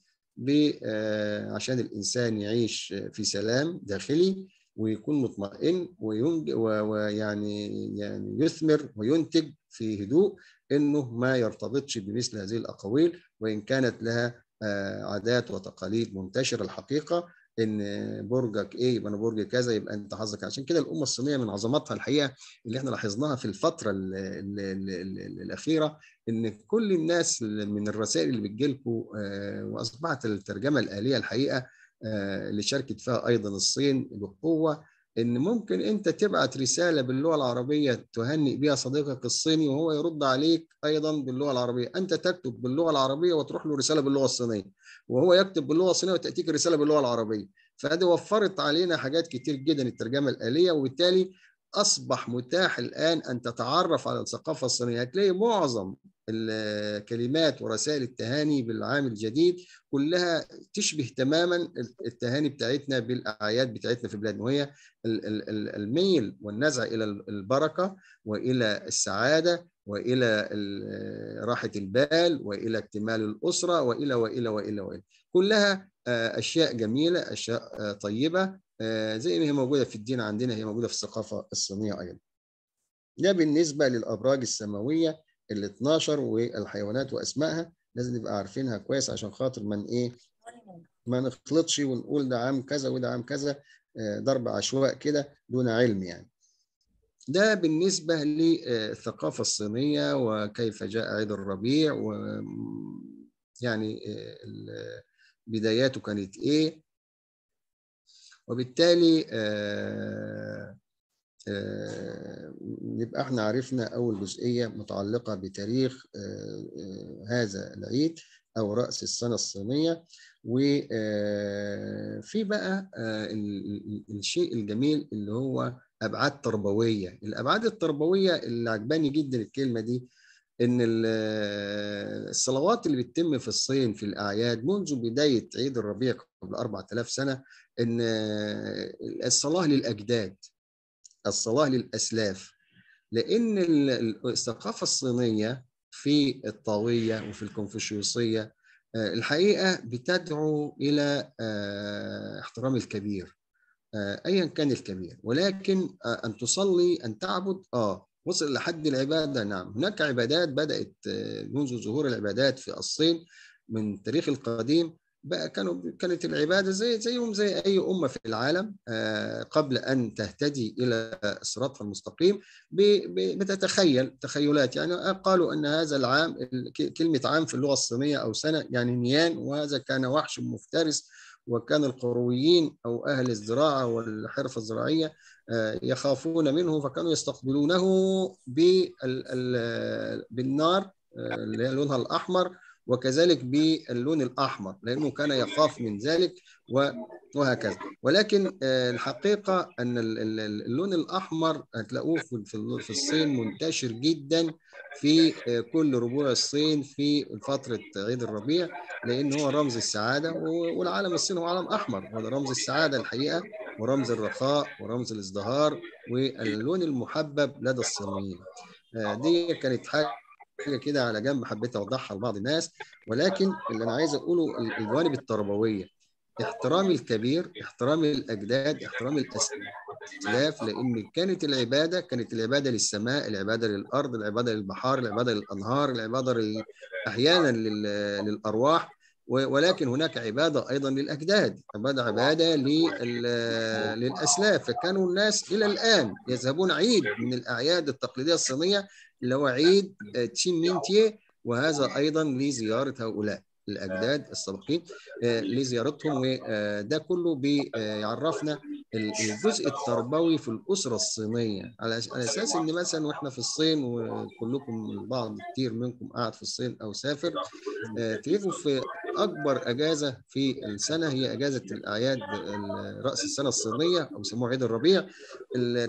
آه، عشان الانسان يعيش في سلام داخلي ويكون مطمئن وينج ويعني يعني يثمر وينتج في هدوء انه ما يرتبطش بمثل هذه الاقاويل وان كانت لها آه، عادات وتقاليد منتشره الحقيقه ان برجك ايه يبقى انا برج كذا يبقى انت حظك عشان كده الامه الصينيه من عظمتها الحقيقه اللي احنا لاحظناها في الفتره الـ الـ الـ الاخيره ان كل الناس من الرسائل اللي بتجي لكم آه، واصبحت الترجمه الاليه الحقيقه آه، اللي شاركت فيها ايضا الصين بقوه ان ممكن انت تبعت رساله باللغه العربيه تهنئ بها صديقك الصيني وهو يرد عليك ايضا باللغه العربيه انت تكتب باللغه العربيه وتروح له رساله باللغه الصينيه وهو يكتب باللغه الصينيه وتاتيك الرساله باللغه العربيه فدي وفرت علينا حاجات كتير جدا الترجمه الاليه وبالتالي اصبح متاح الان ان تتعرف على الثقافه الصينيه هتلاقي معظم الكلمات ورسائل التهاني بالعام الجديد كلها تشبه تماما التهاني بتاعتنا بالاعياد بتاعتنا في بلادنا وهي الميل والنزع الى البركه والى السعاده والى آه، راحه البال والى اكتمال الاسره والى والى والى والى كلها آه، اشياء جميله اشياء آه، طيبه زي ما هي موجوده في الدين عندنا هي موجوده في الثقافه الصينيه ايضا. ده بالنسبه للابراج السماويه ال 12 والحيوانات واسمائها لازم نبقى عارفينها كويس عشان خاطر من ايه ما نخلطش ونقول ده عام كذا وده عام كذا ضرب عشواء كده دون علم يعني. ده بالنسبة للثقافة الصينية وكيف جاء عيد الربيع و يعني آه، بداياته كانت إيه وبالتالي آه، آه، يبقى احنا عرفنا أول جزئية متعلقة بتاريخ هذا العيد أو رأس السنة الصينية وفي بقى الشيء الجميل اللي هو ابعاد تربويه الابعاد التربويه اللي عجباني جدا الكلمه دي ان الصلوات اللي بتتم في الصين في الاعياد منذ بدايه عيد الربيع قبل 4000 سنه ان الصلاه للاجداد الصلاه للاسلاف لان الثقافه الصينيه في الطاويه وفي الكونفوشيوسيه آه، الحقيقه بتدعو الى آه، احترام الكبير آه، ايا كان الكبير ولكن آه، ان تصلي ان تعبد اه وصل لحد العباده نعم هناك عبادات بدات آه، منذ ظهور العبادات في الصين من التاريخ القديم بقى كانوا كانت العباده زي زيهم زي اي امه في العالم قبل ان تهتدي الى الصراط المستقيم بتتخيل تخيلات يعني قالوا ان هذا العام كلمه عام في اللغه الصينيه او سنه يعني نيان وهذا كان وحش مفترس وكان القرويين أو أهل الزراعة والحرف الزراعية آه، يخافون منه فكانوا يستقبلونه بالنار آه، اللي هي لونها الأحمر وكذلك باللون الأحمر لأنه كان يخاف من ذلك وهكذا ولكن آه، الحقيقة أن اللون الأحمر هتلاقوه في الصين منتشر جدا في آه، كل ربوع الصين في فترة عيد الربيع لأن هو رمز السعادة والعالم الصين هو عالم أحمر هو رمز السعادة الحقيقة ورمز الرخاء ورمز الازدهار واللون المحبب لدى الصينيين آه، دي كانت حاجة كده على جنب حبيت أوضحها لبعض الناس ولكن اللي أنا عايز أقوله الجوانب التربوية احترام الكبير احترام الأجداد احترام الأسئلة الاختلاف لان كانت العباده كانت العباده للسماء العباده للارض العباده للبحار العباده للانهار العباده لل... احيانا لل... للارواح ولكن هناك عباده ايضا للاجداد عباده عباده لل... للاسلاف فكانوا الناس الى الان يذهبون عيد من الاعياد التقليديه الصينيه اللي هو عيد تشين وهذا ايضا لزياره هؤلاء الاجداد السابقين آه، لزيارتهم وده آه، كله بيعرفنا آه، الجزء التربوي في الاسره الصينيه على اساس ان مثلا واحنا في الصين وكلكم البعض كتير منكم قاعد في الصين او سافر تلاقوا في اكبر اجازه في السنه هي اجازه الاعياد راس السنه الصينيه او بيسموها عيد الربيع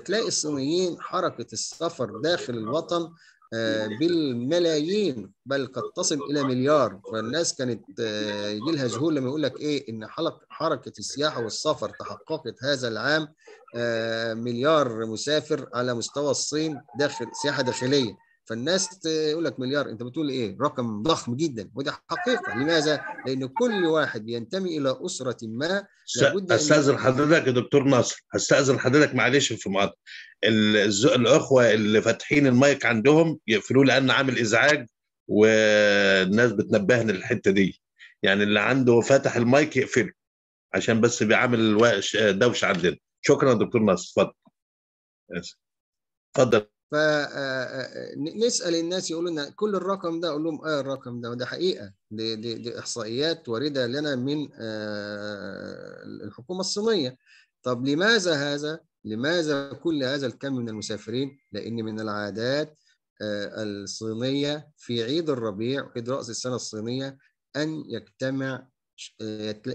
تلاقي الصينيين حركه السفر داخل الوطن آه، يعني بالملايين بل قد تصل الى مليار فالناس كانت آه، يجي لها ذهول لما يقول لك ايه ان حلق حركه السياحه والسفر تحققت هذا العام آه، مليار مسافر على مستوى الصين داخل سياحه داخليه فالناس يقول لك مليار انت بتقول ايه رقم ضخم جدا وده حقيقه لماذا لان كل واحد بينتمي الى اسره ما لابد استاذن حضرتك يا دكتور ناصر استاذن حضرتك معلش في مقاطع الاخوه اللي فاتحين المايك عندهم يقفلوه لان عامل ازعاج والناس بتنبهني للحته دي يعني اللي عنده فاتح المايك يقفله عشان بس بيعمل دوشه عندنا شكرا يا دكتور ناصر اتفضل اتفضل فنسال آه، آه، آه، الناس يقولوا لنا كل الرقم ده اقول لهم اه الرقم ده وده حقيقه دي, دي, دي احصائيات وارده لنا من آه الحكومه الصينيه طب لماذا هذا لماذا كل هذا الكم من المسافرين لان من العادات آه الصينيه في عيد الربيع عيد راس السنه الصينيه ان يجتمع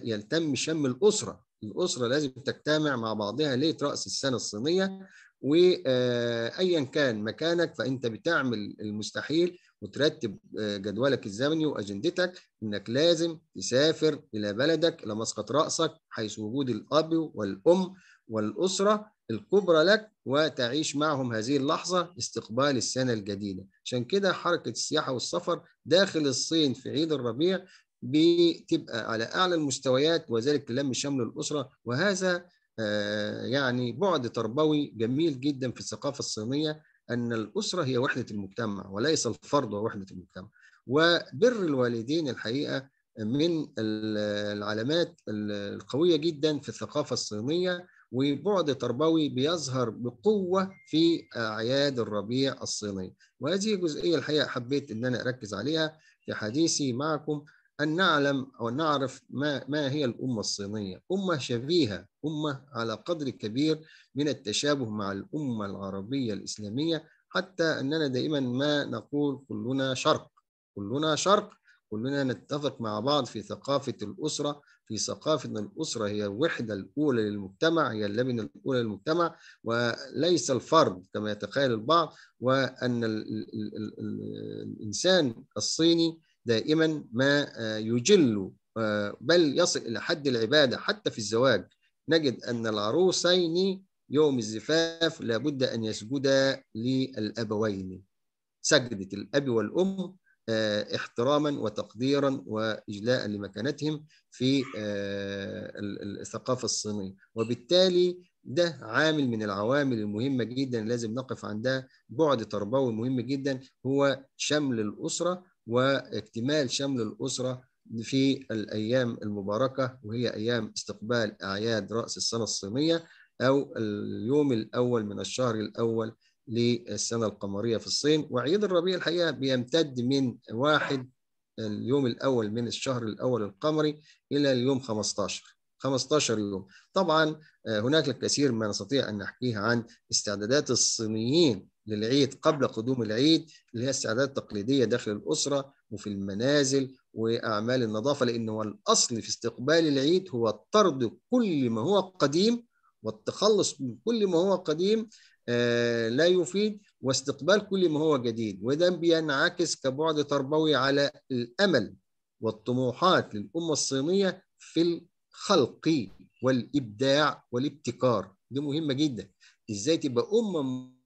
يلتم شم الاسره الاسره لازم تجتمع مع بعضها ليله راس السنه الصينيه وايا آه، كان مكانك فانت بتعمل المستحيل وترتب آه، جدولك الزمني واجندتك انك لازم تسافر الى بلدك الى مسقط راسك حيث وجود الاب والام والاسره الكبرى لك وتعيش معهم هذه اللحظه استقبال السنه الجديده عشان كده حركه السياحه والسفر داخل الصين في عيد الربيع بتبقى على اعلى المستويات وذلك لم شمل الاسره وهذا آه، يعني بعد تربوي جميل جدا في الثقافة الصينية أن الأسرة هي وحدة المجتمع وليس الفرد هو وحدة المجتمع وبر الوالدين الحقيقة من العلامات القوية جدا في الثقافة الصينية وبعد تربوي بيظهر بقوة في أعياد الربيع الصيني وهذه جزئية الحقيقة حبيت أن أنا أركز عليها في حديثي معكم أن نعلم أو نعرف ما, ما هي الأمة الصينية أمة شبيهة أمة على قدر كبير من التشابه مع الأمة العربية الإسلامية حتى أننا دائما ما نقول كلنا شرق كلنا شرق كلنا نتفق مع بعض في ثقافة الأسرة في ثقافة الأسرة هي الوحدة الأولى للمجتمع هي اللبنة الأولى للمجتمع وليس الفرد كما يتخيل البعض وأن الإنسان الصيني دائما ما آه، يجل آه، بل يصل إلى حد العبادة حتى في الزواج نجد أن العروسين يوم الزفاف لابد أن يسجدا للأبوين سجدة الأب والأم آه، احتراما وتقديرا واجلاء لمكانتهم في الثقافه الصينيه وبالتالي ده عامل من العوامل المهمه جدا لازم نقف عندها بعد تربوي مهم جدا هو شمل الاسره واكتمال شمل الأسرة في الأيام المباركة وهي أيام استقبال أعياد رأس السنة الصينية أو اليوم الأول من الشهر الأول للسنة القمرية في الصين وعيد الربيع الحقيقة بيمتد من واحد اليوم الأول من الشهر الأول القمري إلى اليوم 15 15 يوم طبعا آه، هناك الكثير ما نستطيع أن نحكيه عن استعدادات الصينيين للعيد قبل قدوم العيد اللي هي استعدادات تقليدية داخل الأسرة وفي المنازل وأعمال النظافة لأنه الأصل في استقبال العيد هو طرد كل ما هو قديم والتخلص من كل ما هو قديم آه، لا يفيد واستقبال كل ما هو جديد وده بينعكس كبعد تربوي على الأمل والطموحات للأمة الصينية في خلقي والابداع والابتكار دي مهمه جدا ازاي تبقى امم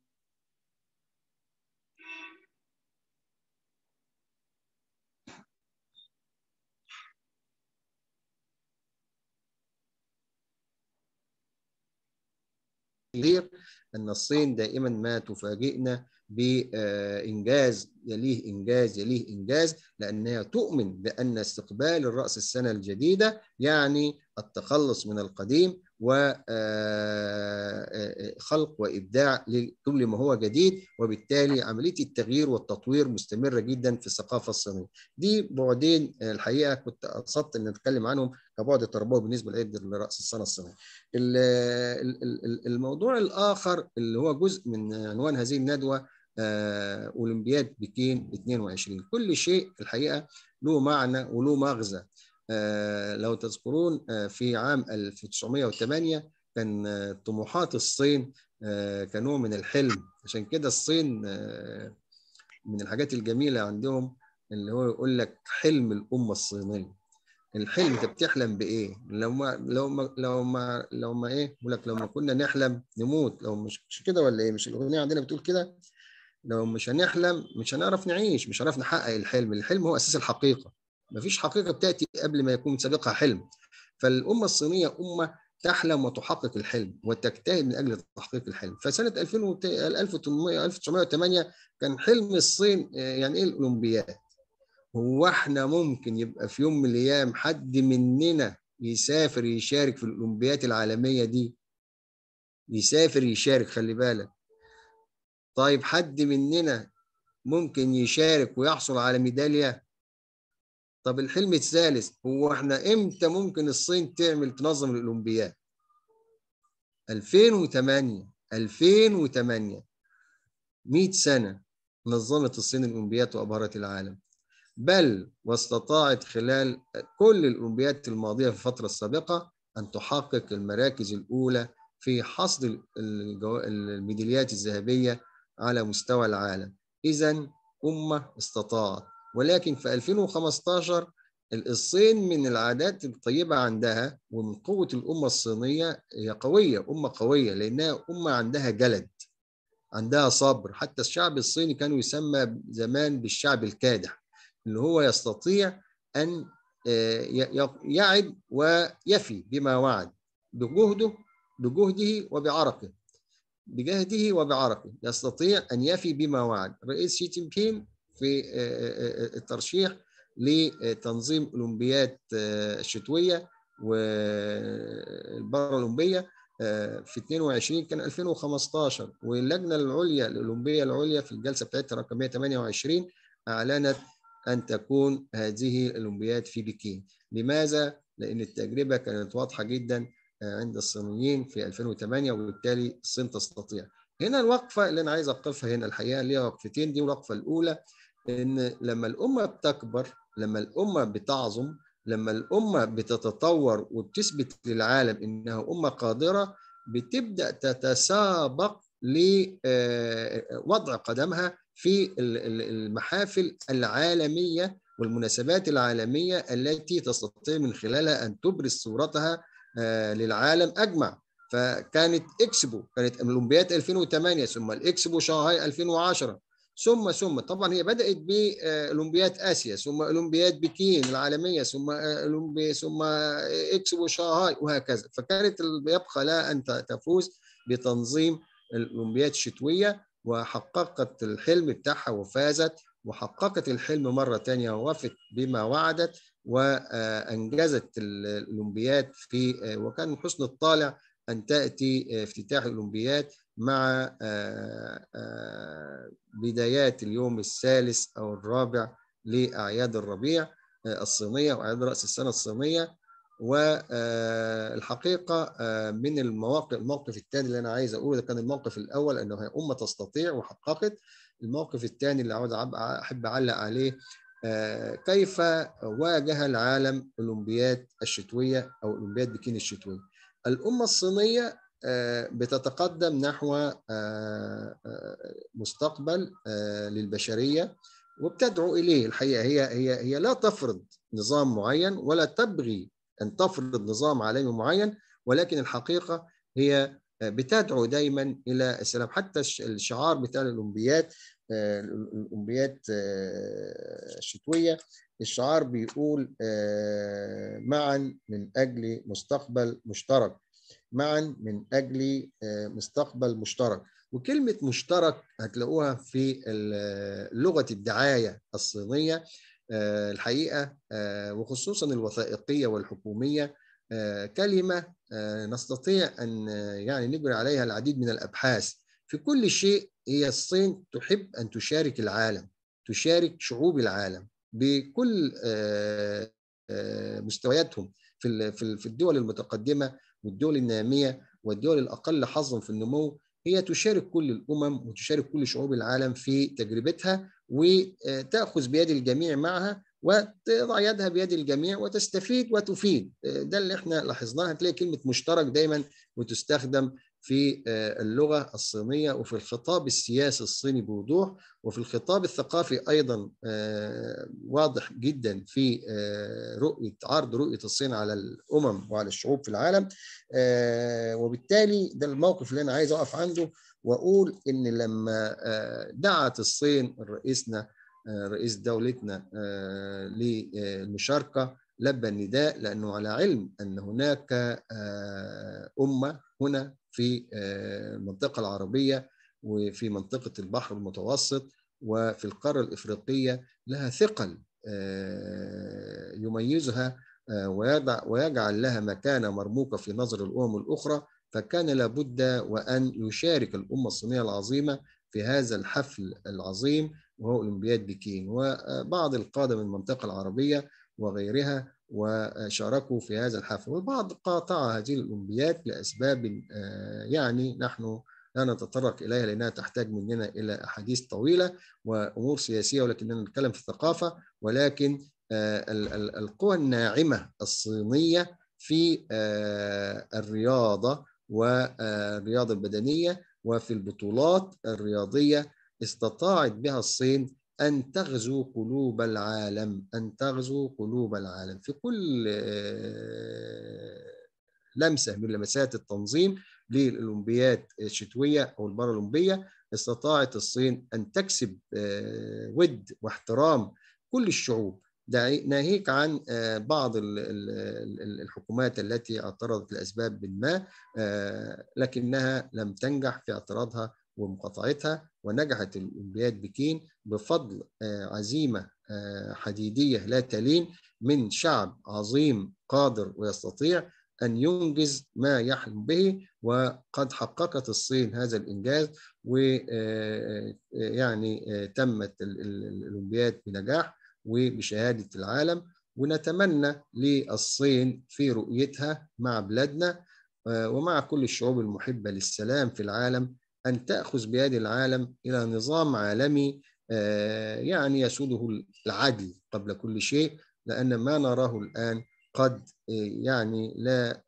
غير ان الصين دائما ما تفاجئنا بانجاز يليه إنجاز يليه إنجاز لأنها تؤمن بأن استقبال الرأس السنة الجديدة يعني التخلص من القديم وخلق آه، آه، وإبداع لكل ما هو جديد وبالتالي عملية التغيير والتطوير مستمرة جدا في الثقافة الصينية دي بعدين آه، الحقيقة كنت قصدت أن نتكلم عنهم كبعد تربوي بالنسبة لرأس السنة الصينية الموضوع الآخر اللي هو جزء من عنوان هذه الندوة آه، اولمبياد بكين 22 كل شيء الحقيقه له معنى وله مغزى آه، لو تذكرون آه، في عام 1908 كان طموحات الصين كنوع من الحلم عشان كده الصين من الحاجات الجميله عندهم اللي هو يقول لك حلم الامه الصينيه الحلم انت بتحلم بايه لو ما لو ما لو ما لو ما ايه يقول لك لو ما كنا نحلم نموت لو مش مش كده ولا ايه مش الاغنيه عندنا بتقول كده لو مش هنحلم مش هنعرف نعيش مش هنعرف نحقق الحلم الحلم هو اساس الحقيقه مفيش حقيقه بتاتي قبل ما يكون سابقها حلم فالامه الصينيه امه تحلم وتحقق الحلم وتجتهد من اجل تحقيق الحلم فسنه 1908 كان حلم الصين آه، يعني ايه الاولمبياد هو احنا ممكن يبقى في يوم من الايام حد مننا يسافر يشارك في الاولمبياد العالميه دي يسافر يشارك خلي بالك طيب حد مننا ممكن يشارك ويحصل على ميداليه طب الحلم الثالث هو احنا امتى ممكن الصين تعمل تنظم الاولمبياد 2008 2008 100 سنه نظمت الصين الاولمبياد وابهرت العالم بل واستطاعت خلال كل الاولمبياد الماضيه في الفتره السابقه ان تحقق المراكز الاولى في حصد الميداليات الذهبيه على مستوى العالم إذا أمة استطاعت ولكن في 2015 الصين من العادات الطيبة عندها ومن قوة الأمة الصينية هي قوية أمة قوية لأنها أمة عندها جلد عندها صبر حتى الشعب الصيني كانوا يسمى زمان بالشعب الكادح اللي هو يستطيع أن آه، يعد ويفي بما وعد بجهده بجهده وبعرقه بجهده وبعرقه يستطيع أن يفي بما وعد رئيس شي تين بين في آه، آه، آه، الترشيح لتنظيم أولمبياد الشتوية والبارالأولمبية في 22 كان 2015 واللجنة العليا الأولمبية العليا في الجلسة بتاعتها رقم 128 أعلنت أن تكون هذه الأولمبياد في بكين لماذا؟ لأن التجربة كانت واضحة جدا عند الصينيين في 2008 وبالتالي الصين تستطيع هنا الوقفة اللي أنا عايز أوقفها هنا الحقيقة ليها وقفتين دي الوقفة الأولى إن لما الأمة بتكبر لما الأمة بتعظم لما الأمة بتتطور وبتثبت للعالم إنها أمة قادرة بتبدأ تتسابق لوضع آه، قدمها في المحافل العالمية والمناسبات العالمية التي تستطيع من خلالها أن تبرز صورتها آه، للعالم اجمع فكانت اكسبو كانت اولمبياد 2008 ثم الاكسبو شنغهاي 2010 ثم ثم طبعا هي بدات باولمبياد اسيا ثم اولمبياد بكين العالميه ثم آه، أولمبي ثم آه، اكسبو شنغهاي وهكذا فكانت يبقى لها ان تفوز بتنظيم الاولمبياد الشتويه وحققت الحلم بتاعها وفازت وحققت الحلم مره ثانيه ووفت بما وعدت وانجزت الاولمبياد في وكان حسن الطالع ان تاتي آه، افتتاح الاولمبياد مع آه، آه، بدايات اليوم الثالث او الرابع لاعياد الربيع الصينيه واعياد راس السنه الصينيه والحقيقه من المواقف الموقف الثاني اللي انا عايز اقوله ده كان الموقف الاول انه هي امه تستطيع وحققت الموقف الثاني اللي عاوز احب اعلق عليه آه، كيف واجه العالم أولمبياد الشتوية أو أولمبياد بكين الشتوية الأمة الصينية آه، بتتقدم نحو آه، مستقبل للبشرية وبتدعو إليه الحقيقة هي, هي, هي لا تفرض نظام معين ولا تبغي أن تفرض نظام عالمي معين ولكن الحقيقة هي بتدعو دايما الى السلام حتى الشعار بتاع الاولمبياد آه، الاولمبياد آه، الشتويه الشعار بيقول آه، معا من اجل مستقبل مشترك معا من اجل مستقبل مشترك وكلمه مشترك هتلاقوها في لغه الدعايه الصينيه الحقيقه وخصوصا الوثائقيه والحكوميه آه، كلمة آه، نستطيع أن آه، يعني نجري عليها العديد من الأبحاث في كل شيء هي الصين تحب أن تشارك العالم تشارك شعوب العالم بكل مستوياتهم في الدول المتقدمة والدول النامية والدول الأقل حظا في النمو هي تشارك كل الأمم وتشارك كل شعوب العالم في تجربتها وتأخذ بيد الجميع معها وتضع يدها بيد الجميع وتستفيد وتفيد ده اللي احنا لاحظناه هتلاقي كلمه مشترك دايما بتستخدم في آه، اللغه الصينيه وفي الخطاب السياسي الصيني بوضوح وفي الخطاب الثقافي ايضا آه، واضح جدا في آه، رؤيه عرض رؤيه الصين على الامم وعلى الشعوب في العالم وبالتالي ده الموقف اللي انا عايز اقف عنده واقول ان لما دعت الصين رئيسنا آه، رئيس دولتنا آه، للمشاركة لبى النداء لأنه على علم أن هناك آه، أمة هنا في المنطقة العربية وفي منطقة البحر المتوسط وفي القارة الإفريقية لها ثقل يميزها ويجعل لها مكانة مرموقة في نظر الأمم الأخرى فكان لابد وأن يشارك الأمة الصينية العظيمة في هذا الحفل العظيم وهو أولمبياد بكين وبعض القادة من المنطقة العربية وغيرها وشاركوا في هذا الحفل والبعض قاطع هذه الأولمبياد لأسباب آه، يعني نحن لا نتطرق إليها لأنها تحتاج مننا إلى أحاديث طويلة وأمور سياسية ولكننا نتكلم في الثقافة ولكن آه، القوى الناعمة الصينية في آه، الرياضة والرياضة البدنية وفي البطولات الرياضية استطاعت بها الصين أن تغزو قلوب العالم أن تغزو قلوب العالم في كل آه، لمسة من لمسات التنظيم للأولمبياد الشتوية أو البارالمبية استطاعت الصين أن تكسب آه، ود واحترام كل الشعوب ناهيك عن آه، بعض الحكومات التي اعترضت لاسباب ما آه، لكنها لم تنجح في اعتراضها ومقاطعتها ونجحت الاولمبياد بكين بفضل آه، عزيمه حديديه لا تلين من شعب عظيم قادر ويستطيع أن ينجز ما يحلم به وقد حققت الصين هذا الإنجاز ويعني تمت الأولمبياد بنجاح وبشهاده العالم ونتمنى للصين في رؤيتها مع بلادنا آه، ومع كل الشعوب المحبه للسلام في العالم ان تاخذ بيد العالم الى نظام عالمي آه، يعني يسوده العدل قبل كل شيء لان ما نراه الان قد آه، يعني لا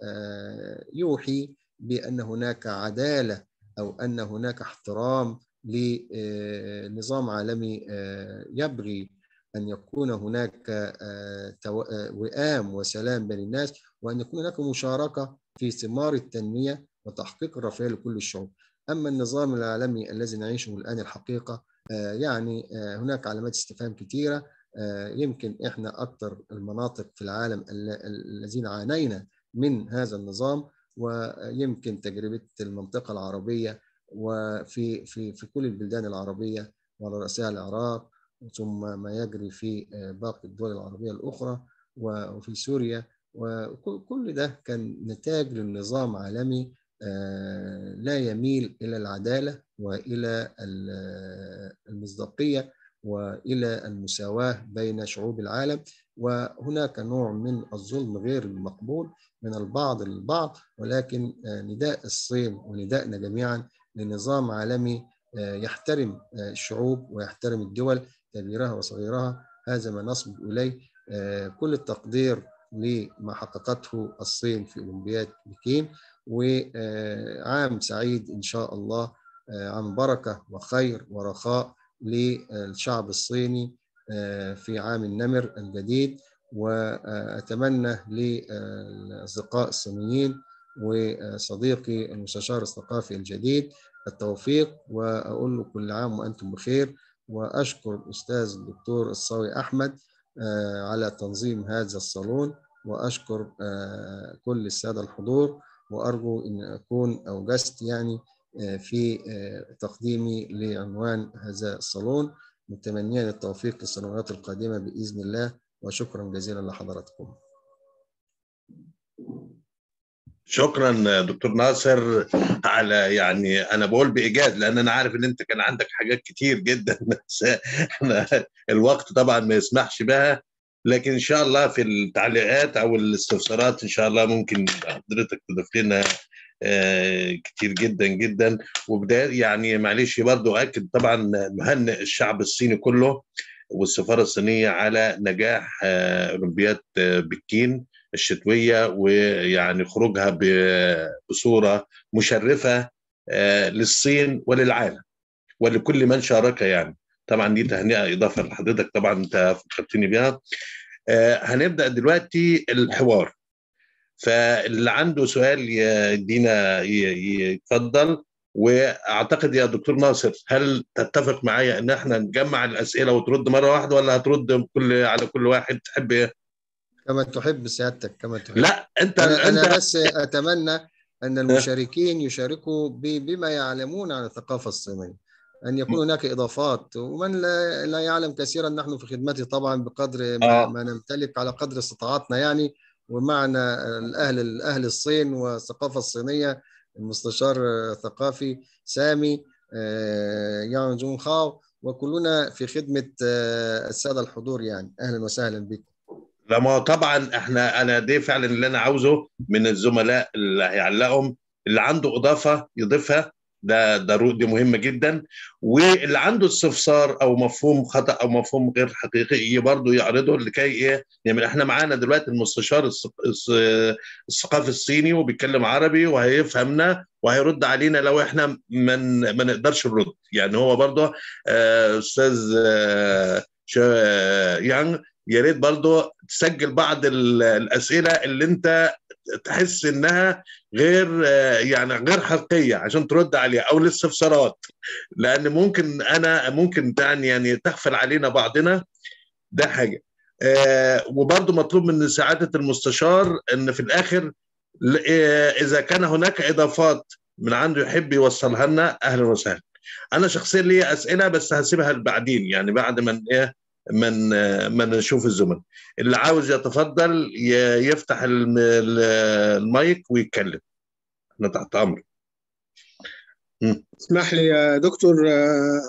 يوحي بان هناك عداله او ان هناك احترام لنظام عالمي يبغي أن يكون هناك آه، آه، وئام وسلام بين الناس وأن يكون هناك مشاركة في ثمار التنمية وتحقيق الرفاهية لكل الشعوب أما النظام العالمي الذي نعيشه الآن الحقيقة آه، يعني هناك علامات استفهام كثيرة يمكن إحنا أكثر المناطق في العالم الذين عانينا من هذا النظام ويمكن تجربة المنطقة العربية وفي في في كل البلدان العربية وعلى رأسها العراق ثم ما يجري في آه، باقي الدول العربية الأخرى وفي سوريا وكل ده كان نتاج للنظام عالمي آه، لا يميل إلى العدالة وإلى آه، المصداقية والى المساواه بين شعوب العالم وهناك نوع من الظلم غير المقبول من البعض للبعض ولكن نداء الصين ونداءنا جميعا لنظام عالمي يحترم الشعوب ويحترم الدول كبيرها وصغيرها هذا ما نصب إليه آه، كل التقدير لما حققته الصين في أولمبياد بكين وعام سعيد إن شاء الله آه، عن بركة وخير ورخاء للشعب الصيني آه، في عام النمر الجديد وأتمنى للأصدقاء الصينيين وصديقي المستشار الثقافي الجديد التوفيق وأقول له كل عام وأنتم بخير وأشكر الأستاذ الدكتور الصاوي أحمد آه، على تنظيم هذا الصالون وأشكر آه، كل السادة الحضور وأرجو أن أكون أوجست يعني آه، في تقديمي لعنوان هذا الصالون متمنيا التوفيق للسنوات القادمة بإذن الله وشكرا جزيلا لحضراتكم شكرا دكتور ناصر على يعني انا بقول بايجاز لان انا عارف ان انت كان عندك حاجات كتير جدا بس احنا الوقت طبعا ما يسمحش بها لكن ان شاء الله في التعليقات او الاستفسارات ان شاء الله ممكن حضرتك تضيف لنا آه، كتير جدا جدا وبدأ يعني معلش برضو اكد طبعا مهنئ الشعب الصيني كله والسفاره الصينيه على نجاح آه، اولمبياد آه، بكين الشتويه ويعني خروجها بصوره مشرفه آه، للصين وللعالم ولكل من شارك يعني طبعا دي تهنئه اضافه لحضرتك طبعا انت فكرتني بيها آه، هنبدا دلوقتي الحوار فاللي عنده سؤال يدينا يتفضل واعتقد يا دكتور ناصر هل تتفق معايا ان احنا نجمع الاسئله وترد مره واحده ولا هترد كل على كل واحد تحب إيه؟ كما تحب سيادتك كما تحب لا انت انا, أنت... بس اتمنى ان المشاركين يشاركوا بما يعلمون عن الثقافه الصينيه ان يكون هناك اضافات ومن لا, لا يعلم كثيرا نحن في خدمته طبعا بقدر ما, آه. ما نمتلك على قدر استطاعتنا يعني ومعنا الاهل اهل الصين والثقافه الصينيه المستشار الثقافي سامي آه، يان جون خاو وكلنا في خدمه آه، الساده الحضور يعني اهلا وسهلا بكم لما طبعا احنا انا دي فعلا اللي انا عاوزه من الزملاء اللي هيعلقهم اللي عنده اضافه يضيفها ده ده دي مهمه جدا واللي عنده استفسار او مفهوم خطا او مفهوم غير حقيقي برضه يعرضه لكي ايه يعني احنا معانا دلوقتي المستشار الثقافي الصيني وبيتكلم عربي وهيفهمنا وهيرد علينا لو احنا ما ما نقدرش نرد يعني هو برضه آه، استاذ آه، يانغ يا ريت برضه تسجل بعض الاسئله اللي انت تحس انها غير يعني غير حقيقيه عشان ترد عليها او الاستفسارات لان ممكن انا ممكن يعني تغفل علينا بعضنا ده حاجه آه، وبرضه مطلوب من سعاده المستشار ان في الاخر آه، اذا كان هناك اضافات من عنده يحب يوصلها لنا اهلا وسهلا انا شخصيا لي اسئله بس هسيبها لبعدين يعني بعد ما ايه من من نشوف الزملاء اللي عاوز يتفضل يفتح المايك ويتكلم احنا تحت امر اسمح لي يا دكتور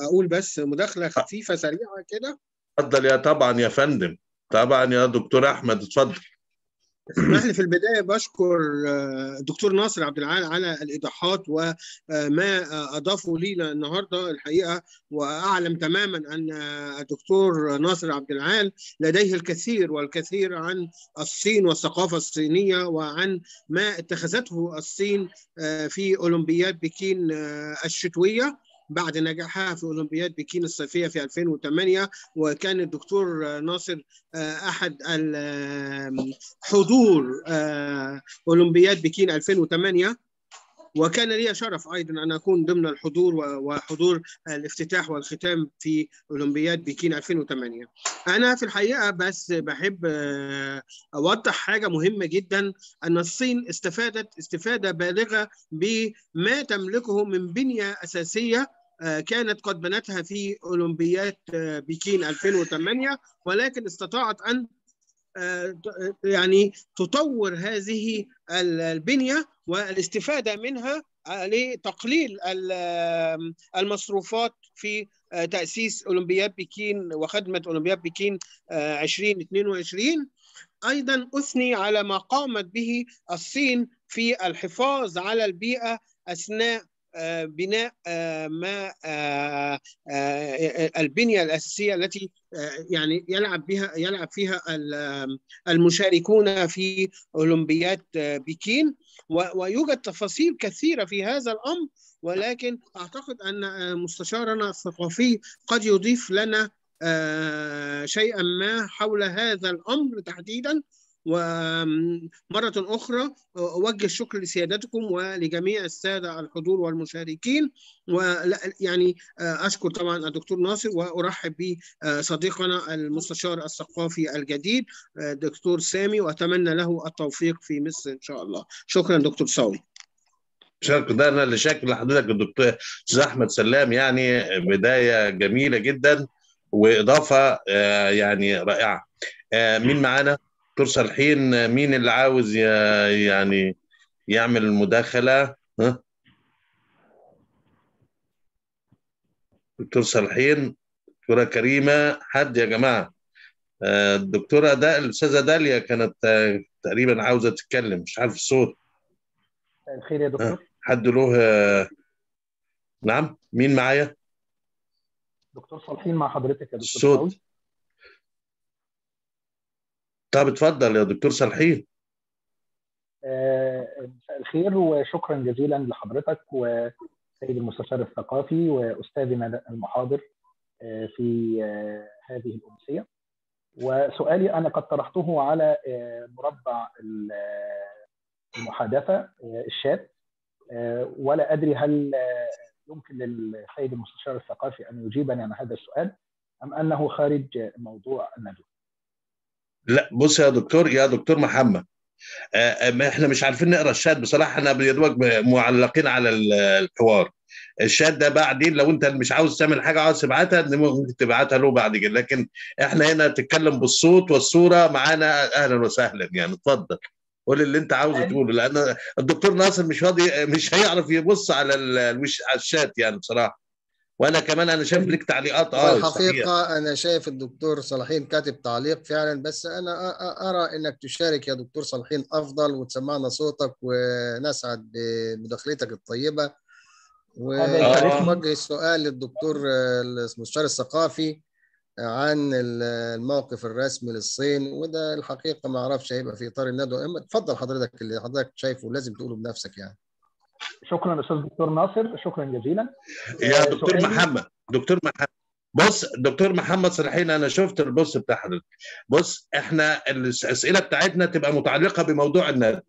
اقول بس مداخله خفيفه سريعه كده اتفضل يا طبعا يا فندم طبعا يا دكتور احمد اتفضل اسمح لي في البدايه بشكر آه، الدكتور ناصر عبد العال على الايضاحات وما آه، آه، اضافه لي النهارده الحقيقه واعلم تماما ان الدكتور ناصر عبد العال لديه الكثير والكثير عن الصين والثقافه الصينيه وعن ما اتخذته الصين في اولمبياد بكين الشتويه بعد نجاحها في أولمبياد بكين الصيفية في 2008 وكان الدكتور ناصر آه، أحد حضور آه، أولمبياد بكين 2008 وكان لي شرف ايضا ان اكون ضمن الحضور وحضور الافتتاح والختام في اولمبياد بكين 2008 انا في الحقيقه بس بحب آه، اوضح حاجه مهمه جدا ان الصين استفادت استفاده بالغه بما تملكه من بنيه اساسيه آه، كانت قد بنتها في اولمبياد آه، بكين 2008 ولكن استطاعت ان يعني تطور هذه البنيه والاستفاده منها لتقليل المصروفات في تاسيس اولمبياد بكين وخدمه اولمبياد بكين 2022 ايضا اثني على ما قامت به الصين في الحفاظ على البيئه اثناء آه، بناء آه، ما آه، البنيه الاساسيه التي يعني يلعب بها يلعب فيها المشاركون في اولمبياد بكين ويوجد تفاصيل كثيره في هذا الامر ولكن اعتقد ان مستشارنا الثقافي قد يضيف لنا شيئا ما حول هذا الامر تحديدا ومرة أخرى أوجه الشكر لسيادتكم ولجميع السادة الحضور والمشاركين ويعني أشكر طبعا الدكتور ناصر وأرحب بصديقنا المستشار الثقافي الجديد دكتور سامي وأتمنى له التوفيق في مصر إن شاء الله شكرا دكتور صاوي شكرا لشكر اللي شاكر لحضرتك الدكتور استاذ احمد سلام يعني بدايه جميله جدا واضافه آه، يعني رائعه آه، مين معانا؟ صالحين مين اللي عاوز يعني يعمل مداخله ها دكتور صالحين دكتوره كريمه حد يا جماعه آه، الدكتوره ده الاستاذه داليا كانت آه، تقريبا عاوزه تتكلم مش عارف الصوت الخير يا دكتور حد له آه، نعم مين معايا دكتور صالحين مع حضرتك يا دكتور الصوت طب اتفضل يا دكتور صالحين مساء آه، الخير وشكرا جزيلا لحضرتك وسيد المستشار الثقافي واستاذنا المحاضر آه، في آه، هذه الامسيه وسؤالي انا قد طرحته على مربع المحادثه الشات ولا ادري هل يمكن للسيد المستشار الثقافي ان يجيبني عن هذا السؤال ام انه خارج موضوع الندوه لا بص يا دكتور يا دكتور محمد آه، آه، ما احنا مش عارفين نقرا الشات بصراحه احنا دوبك معلقين على الحوار الشات ده بعدين لو انت مش عاوز تعمل حاجه عاوز تبعتها ممكن تبعتها له بعد كده لكن احنا هنا تتكلم بالصوت والصوره معانا اهلا وسهلا يعني اتفضل قول اللي انت عاوز أيوة. تقوله لان الدكتور ناصر مش فاضي مش هيعرف يبص على الوش على الشات يعني بصراحه وانا كمان انا شايف لك تعليقات اه الحقيقه انا شايف الدكتور صلاحين كاتب تعليق فعلا بس انا ارى انك تشارك يا دكتور صلاحين افضل وتسمعنا صوتك ونسعد بمداخلتك الطيبه ونوجه آه. السؤال للدكتور المستشار الثقافي عن الموقف الرسمي للصين وده الحقيقه ما اعرفش هيبقى في اطار الندوه اتفضل حضرتك اللي حضرتك شايفه لازم تقوله بنفسك يعني شكرا استاذ دكتور ناصر شكرا جزيلا يا آه، دكتور محمد دكتور محمد بص دكتور محمد صالحين انا شفت البوست بتاع حضرتك بص احنا الاسئله بتاعتنا تبقى متعلقه بموضوع الندوه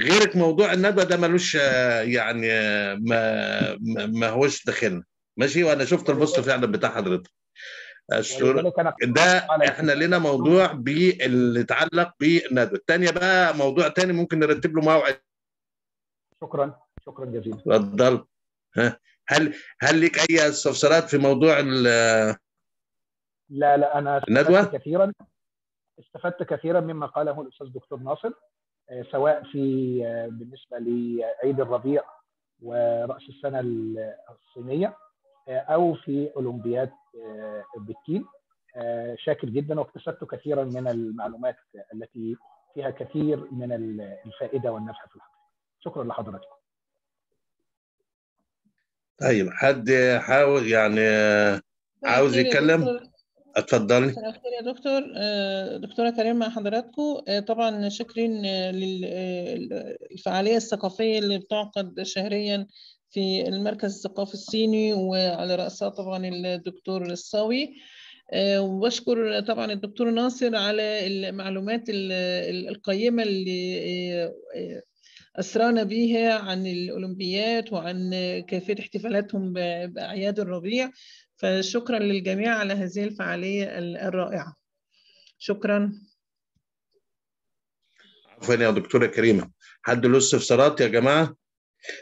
غيرك موضوع الندوه ده ملوش آه، يعني آه، ما ما هوش داخلنا ماشي وانا شفت البوست فعلا بتاع حضرتك ده احنا لنا موضوع اللي يتعلق بالندوه الثانيه بقى موضوع ثاني ممكن نرتب له موعد شكرا شكرا جزيلا اتفضل هل هل لك اي استفسارات في موضوع ال لا لا انا استفدت الندوة؟ كثيرا استفدت كثيرا مما قاله الاستاذ دكتور ناصر آه، سواء في آه، بالنسبه لعيد الربيع وراس السنه الصينيه آه، او في اولمبياد بكين شاكر جدا واكتسبت كثيرا من المعلومات التي فيها كثير من الفائده والنفع في الحقيقه شكرا لحضرتك طيب حد حاول يعني طيب، عاوز يتكلم اتفضلي مساء الخير يا دكتور آه، دكتوره كريم مع حضراتكم آه، طبعا شاكرين آه، للفعاليه الثقافيه اللي بتعقد شهريا في المركز الثقافي الصيني وعلى راسها طبعا الدكتور الصاوي وبشكر طبعا الدكتور ناصر على المعلومات القيمه اللي أسرانا بها عن الأولمبيات وعن كيفية احتفالاتهم بأعياد الربيع فشكرا للجميع على هذه الفعالية الرائعة شكرا عفوا يا دكتورة كريمة حد له استفسارات يا جماعة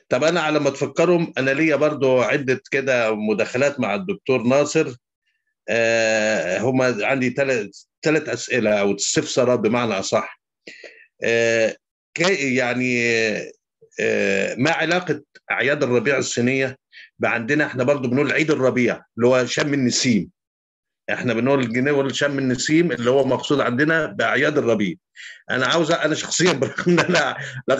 طب أنا على ما تفكرهم أنا ليا برضو عدة كده مداخلات مع الدكتور ناصر آه هما عندي ثلاث ثلاث أسئلة أو استفسارات بمعنى أصح آه، يعني آه، ما علاقه اعياد الربيع الصينيه عندنا احنا برضو بنقول عيد الربيع اللي هو شم النسيم احنا بنقول بنقول شم النسيم اللي هو مقصود عندنا باعياد الربيع انا عاوز انا شخصيا برغم ان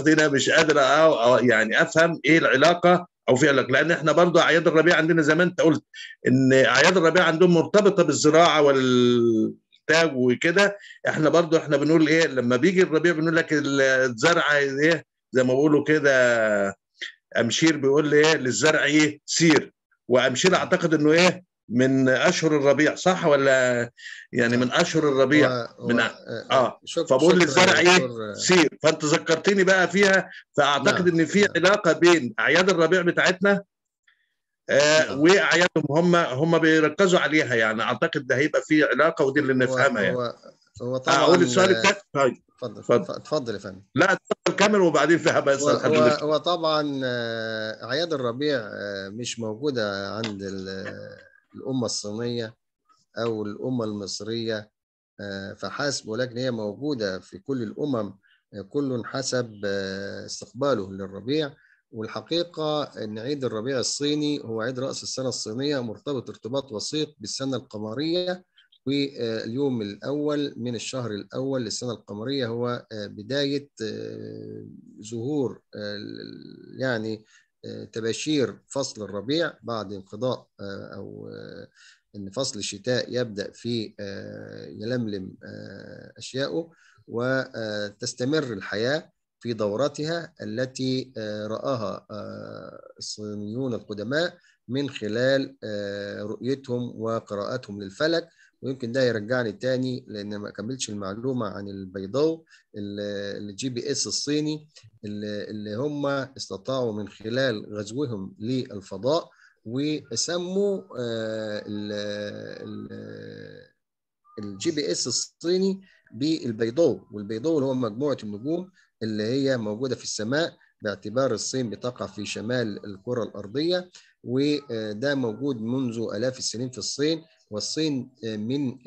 انا مش قادر أو يعني افهم ايه العلاقه او في علاقه لان احنا برضو اعياد الربيع عندنا زي ما انت قلت ان اعياد الربيع عندهم مرتبطه بالزراعه وال التاج وكده احنا برضو احنا بنقول ايه لما بيجي الربيع بنقول لك الزرع ايه زي ما بيقولوا كده امشير بيقول لي ايه للزرع ايه سير وامشير اعتقد انه ايه من اشهر الربيع صح ولا يعني من اشهر الربيع و... و... من اه, آه. فبقول للزرع ايه سير فانت ذكرتني بقى فيها فاعتقد نعم. ان في علاقه بين اعياد الربيع بتاعتنا آه، واعيادهم هم هم بيركزوا عليها يعني اعتقد ده هيبقى في علاقه ودي اللي نفهمها يعني هو هو آه، طبعا اقول السؤال الثاني آه، طيب اتفضل اتفضل يا فندم لا اتفضل كامل وبعدين فيها بس هو, هو طبعا اعياد الربيع مش موجوده عند الامه الصينيه او الامه المصريه فحسب ولكن هي موجوده في كل الامم كل حسب استقباله للربيع والحقيقة أن عيد الربيع الصيني هو عيد رأس السنة الصينية مرتبط ارتباط وثيق بالسنة القمرية واليوم الأول من الشهر الأول للسنة القمرية هو آه، بداية آه، ظهور آه، يعني تباشير فصل الربيع بعد انقضاء أو ان فصل الشتاء يبدا في يلملم أشياءه وتستمر الحياه في دورتها التي آه، رآها آه، الصينيون القدماء من خلال آه، رؤيتهم وقراءتهم للفلك ويمكن ده يرجعني تاني لان ما كملتش المعلومه عن البيضاو الجي بي اس الصيني اللي هم استطاعوا من خلال غزوهم للفضاء وسموا الجي بي اس الصيني بالبيضاو والبيضاو اللي هو مجموعه النجوم اللي هي موجودة في السماء باعتبار الصين بتقع في شمال الكرة الأرضية وده موجود منذ آلاف السنين في الصين والصين من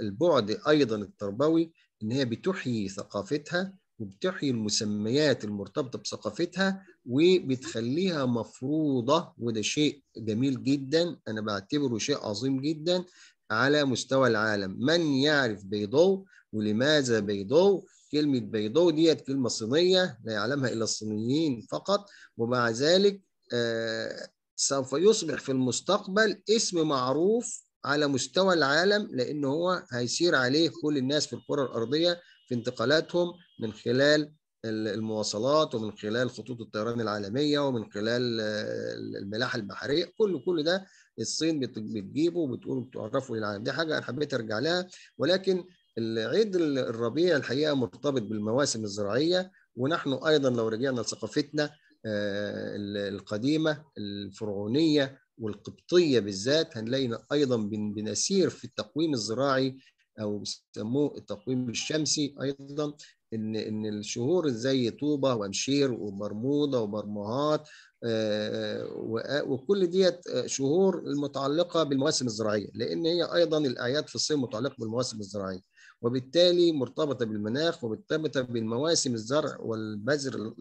البعد أيضا التربوي إن هي بتحيي ثقافتها وبتحيي المسميات المرتبطة بثقافتها وبتخليها مفروضة وده شيء جميل جدا أنا بعتبره شيء عظيم جدا على مستوى العالم من يعرف بيضو ولماذا بيضو كلمة بيضو ديت كلمة صينية لا يعلمها إلا الصينيين فقط ومع ذلك آه، سوف يصبح في المستقبل اسم معروف على مستوى العالم لأن هو هيسير عليه كل الناس في الكرة الأرضية في انتقالاتهم من خلال المواصلات ومن خلال خطوط الطيران العالمية ومن خلال آه، الملاحة البحرية كل كل ده الصين بتجيبه وبتقول بتعرفه للعالم دي حاجة أنا حبيت أرجع لها ولكن العيد الربيع الحقيقه مرتبط بالمواسم الزراعيه ونحن ايضا لو رجعنا لثقافتنا آه، القديمه الفرعونيه والقبطيه بالذات هنلاقي ايضا بنسير في التقويم الزراعي او بيسموه التقويم الشمسي ايضا ان ان الشهور زي طوبه وامشير وبرموده وبرمهات آه، آه، وكل ديت شهور المتعلقه بالمواسم الزراعيه لان هي ايضا الاعياد في الصين متعلقه بالمواسم الزراعيه وبالتالي مرتبطة بالمناخ ومرتبطة بالمواسم الزرع والبذر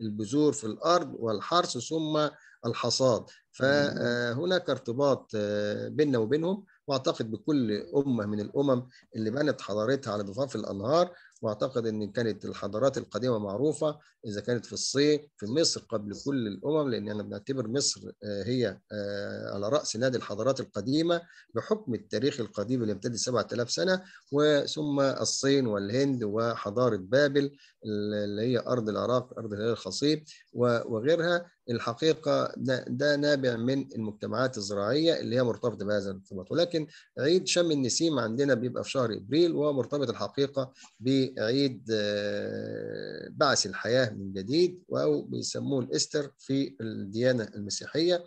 البذور في الأرض والحرث ثم الحصاد فهناك ارتباط آه، بيننا وبينهم واعتقد بكل امه من الامم اللي بنت حضارتها على ضفاف الانهار واعتقد ان كانت الحضارات القديمه معروفه اذا كانت في الصين في مصر قبل كل الامم لان انا بنعتبر مصر آه، هي آه، على راس نادي الحضارات القديمه بحكم التاريخ القديم اللي امتد 7000 سنه وثم الصين والهند وحضاره بابل اللي هي أرض العراق أرض الهلال الخصيب وغيرها الحقيقة ده, ده نابع من المجتمعات الزراعية اللي هي مرتبطة بهذا الارتباط ولكن عيد شم النسيم عندنا بيبقى في شهر إبريل ومرتبط الحقيقة بعيد آه، بعث الحياة من جديد أو بيسموه الإستر في الديانة المسيحية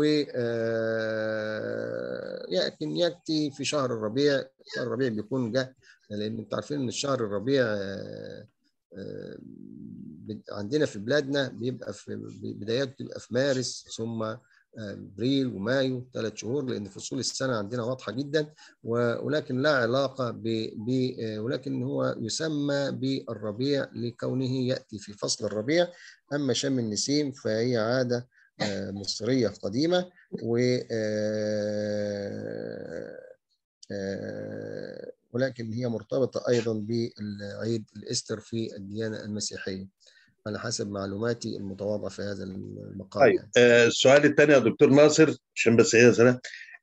آه، يمكن يأتي في شهر الربيع شهر الربيع بيكون جه لأن أنتم عارفين إن الشهر الربيع آه، آه، عندنا في بلادنا بيبقى في بداياته بتبقى في مارس ثم ابريل آه، ومايو ثلاث شهور لان فصول السنه عندنا واضحه جدا ولكن لا علاقه ب آه، ولكن هو يسمى بالربيع لكونه ياتي في فصل الربيع اما شم النسيم فهي عاده مصريه قديمه و ولكن هي مرتبطة أيضا بالعيد الإستر في الديانة المسيحية على حسب معلوماتي المتواضعة في هذا المقال طيب يعني. آه السؤال الثاني يا دكتور ناصر عشان بس هي إيه سنة.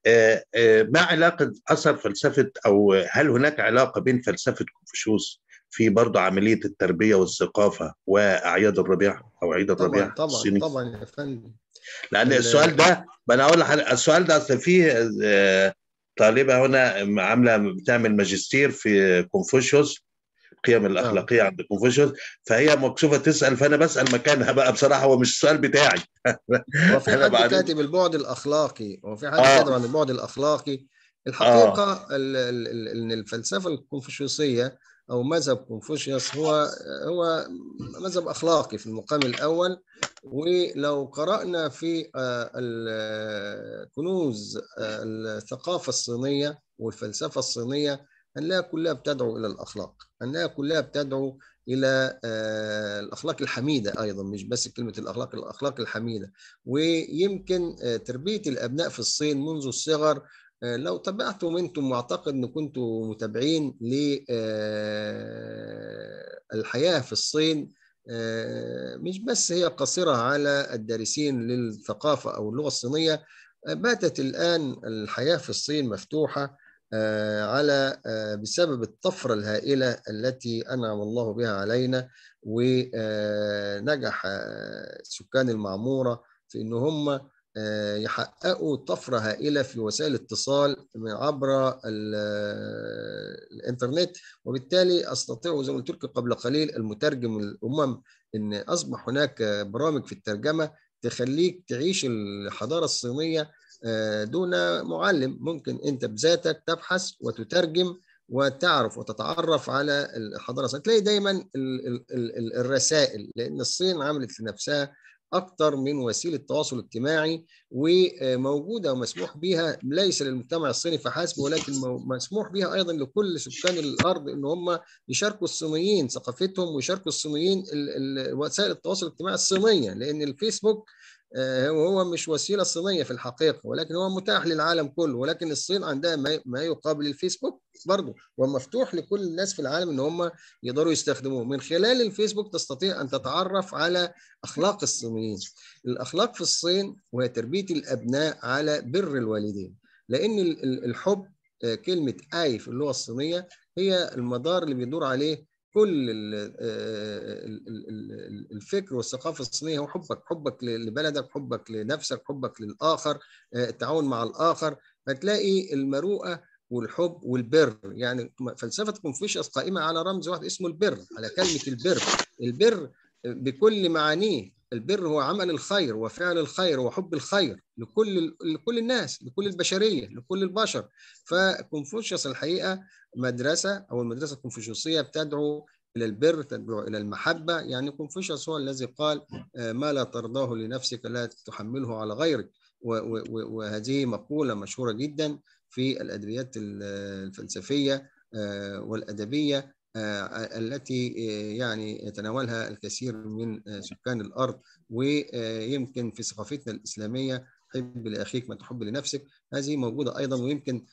آه، آه، ما علاقة أثر فلسفة أو هل هناك علاقة بين فلسفة كونفوشيوس في برضه عملية التربية والثقافة وأعياد الربيع أو عيد الربيع طبعا الصيني. طبعا طبعا يا فندم لأن السؤال ده ما أنا أقول السؤال ده أصل فيه آه، طالبه هنا عامله بتعمل ماجستير في كونفوشيوس القيم آه. الاخلاقيه عند كونفوشيوس فهي مكسوفه تسال فانا بسال مكانها بقى بصراحه هو مش السؤال بتاعي هو في حد بعد... كاتب البعد الاخلاقي هو في حد آه. كاتب عن البعد الاخلاقي الحقيقه آه. ان آه. الفلسفه الكونفوشيوسيه او مذهب كونفوشيوس هو هو مذهب اخلاقي في المقام الاول ولو قرانا في آه، كنوز آه، الثقافه الصينيه والفلسفه الصينيه انها كلها بتدعو الى الاخلاق انها كلها بتدعو الى آه، الاخلاق الحميده ايضا مش بس كلمه الاخلاق الاخلاق الحميده ويمكن تربيه الابناء في الصين منذ الصغر آه، لو تابعتم انتم واعتقد ان كنتم متابعين للحياه آه، في الصين آه، مش بس هي قاصره على الدارسين للثقافه او اللغه الصينيه باتت الان الحياه في الصين مفتوحه على بسبب الطفره الهائله التي انعم الله بها علينا ونجح سكان المعموره في ان هم آه، يحققوا طفرة هائلة في وسائل الاتصال عبر الانترنت وبالتالي أستطيع زي ما قلت لكم قبل قليل المترجم الأمم أن أصبح هناك برامج في الترجمة تخليك تعيش الحضارة الصينية آه، دون معلم ممكن أنت بذاتك تبحث وتترجم وتعرف وتتعرف على الحضارة الصينية تلاقي دايما الرسائل لأن الصين عملت لنفسها أكثر من وسيله تواصل اجتماعي وموجوده ومسموح بها ليس للمجتمع الصيني فحسب ولكن مسموح بها ايضا لكل سكان الارض ان هم يشاركوا الصينيين ثقافتهم ويشاركوا الصينيين وسائل التواصل الاجتماعي الصينيه لان الفيسبوك وهو آه، مش وسيله صينيه في الحقيقه ولكن هو متاح للعالم كله ولكن الصين عندها ما يقابل الفيسبوك برضه ومفتوح لكل الناس في العالم ان هم يقدروا يستخدموه من خلال الفيسبوك تستطيع ان تتعرف على اخلاق الصينيين الاخلاق في الصين وهي تربيه الابناء على بر الوالدين لان الحب آه، كلمه اي في اللغه الصينيه هي المدار اللي بيدور عليه كل آه، الفكر والثقافه الصينيه هو حبك حبك لبلدك حبك لنفسك حبك للاخر آه، التعاون مع الاخر فتلاقي المروءه والحب والبر يعني فلسفه كونفوشيوس قائمه على رمز واحد اسمه البر على كلمه البر البر بكل معانيه البر هو عمل الخير وفعل الخير وحب الخير لكل لكل الناس لكل البشريه لكل البشر فكونفوشيوس الحقيقه مدرسه او المدرسه الكونفوشيوسيه بتدعو الى البر تدعو الى المحبه يعني كونفوشيوس هو الذي قال آه، ما لا ترضاه لنفسك لا تحمله على غيرك وهذه مقوله مشهوره جدا في الادبيات الفلسفيه آه، والادبيه آه، التي آه، يعني يتناولها الكثير من آه، سكان الارض ويمكن في ثقافتنا الاسلاميه حب لاخيك ما تحب لنفسك هذه موجوده ايضا ويمكن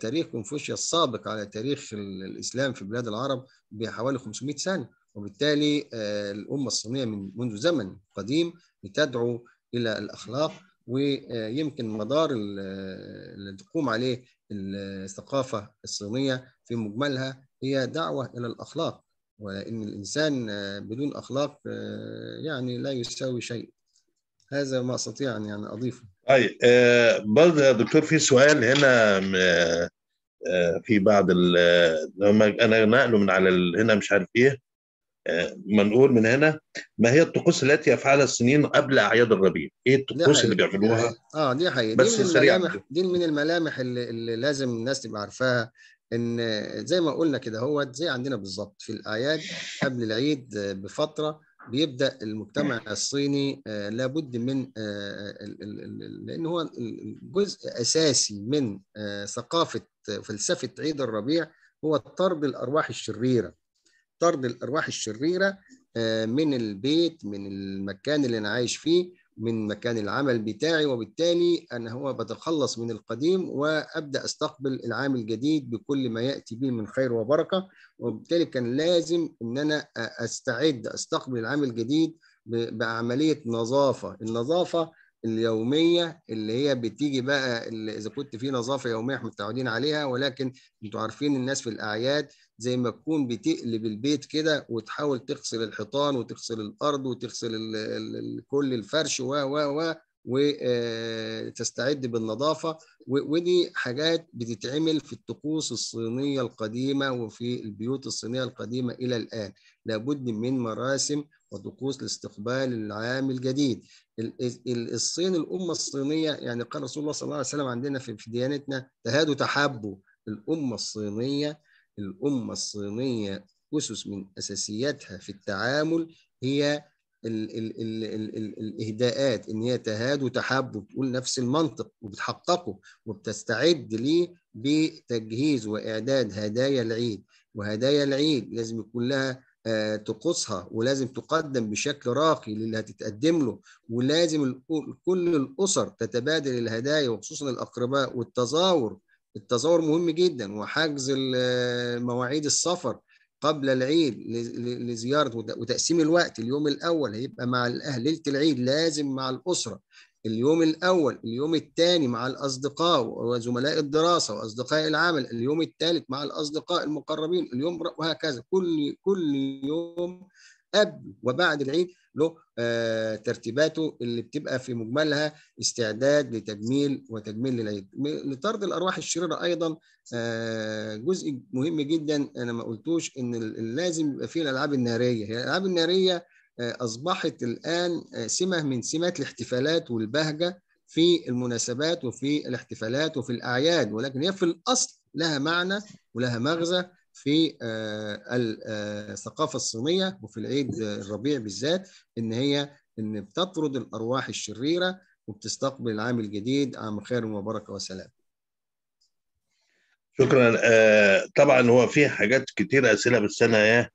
تاريخ كونفوشيا السابق على تاريخ الاسلام في بلاد العرب بحوالي 500 سنه وبالتالي الامه الصينيه من منذ زمن قديم بتدعو الى الاخلاق ويمكن مدار اللي تقوم عليه الثقافة الصينية في مجملها هي دعوة إلى الأخلاق وإن الإنسان بدون أخلاق آه، يعني لا يساوي شيء هذا ما أستطيع أن يعني أضيفه طيب آه، برضه يا دكتور في سؤال هنا آه، في بعض انا نقله من على هنا مش عارف ايه ما نقول من هنا ما هي الطقوس التي يفعلها الصينيين قبل اعياد الربيع؟ ايه الطقوس اللي بيعملوها؟ اه دي حقيقة بس دي من الملامح دي من الملامح اللي, اللي لازم الناس تبقى عارفاها ان زي ما قلنا كده هو زي عندنا بالظبط في الاعياد قبل العيد بفتره بيبدا المجتمع الصيني آه، لابد من آه، لان هو جزء اساسي من آه، ثقافه فلسفه عيد الربيع هو طرد الارواح الشريره طرد الارواح الشريره آه، من البيت من المكان اللي انا عايش فيه من مكان العمل بتاعي وبالتالي انا هو بتخلص من القديم وابدا استقبل العام الجديد بكل ما ياتي به من خير وبركه وبالتالي كان لازم ان انا استعد استقبل العام الجديد بعمليه نظافه النظافه اليوميه اللي هي بتيجي بقى اذا كنت في نظافه يوميه احنا متعودين عليها ولكن انتوا عارفين الناس في الاعياد زي ما تكون بتقلب البيت كده وتحاول تغسل الحيطان وتغسل الارض وتغسل كل الفرش و و و وتستعد آه، بالنظافه ودي حاجات بتتعمل في الطقوس الصينيه القديمه وفي البيوت الصينيه القديمه الى الان لابد من مراسم وطقوس لاستقبال العام الجديد الصين الأمة الصينية يعني قال رسول الله صلى الله عليه وسلم عندنا في ديانتنا تهادوا تحابوا الأمة الصينية الأمة الصينية أسس من أساسياتها في التعامل هي الـ الـ الـ الـ الـ الإهداءات إن هي تهاد وتحاب وبتقول نفس المنطق وبتحققه وبتستعد ليه بتجهيز وإعداد هدايا العيد وهدايا العيد لازم يكون لها طقوسها آه، ولازم تقدم بشكل راقي للي هتتقدم له ولازم كل الاسر تتبادل الهدايا وخصوصا الاقرباء والتزاور التزاور مهم جدا وحجز مواعيد السفر قبل العيد لزياره وتقسيم الوقت اليوم الاول هيبقى مع الاهل ليله العيد لازم مع الاسره اليوم الأول اليوم الثاني مع الأصدقاء وزملاء الدراسة وأصدقاء العمل اليوم الثالث مع الأصدقاء المقربين اليوم وهكذا كل كل يوم قبل وبعد العيد له آه ترتيباته اللي بتبقى في مجملها استعداد لتجميل وتجميل للعيد لطرد الارواح الشريره ايضا آه جزء مهم جدا انا ما قلتوش ان لازم يبقى فيه الالعاب الناريه هي الالعاب الناريه آه، أصبحت الآن آه، سمة من سمات الاحتفالات والبهجة في المناسبات وفي الاحتفالات وفي الأعياد ولكن هي في الأصل لها معنى ولها مغزى في آه، الثقافة الصينية وفي العيد الربيع بالذات إن هي إن بتطرد الأرواح الشريرة وبتستقبل العام الجديد عام خير وبركة وسلام شكرا طبعا هو في حاجات كتير أسئلة بس أنا إيه،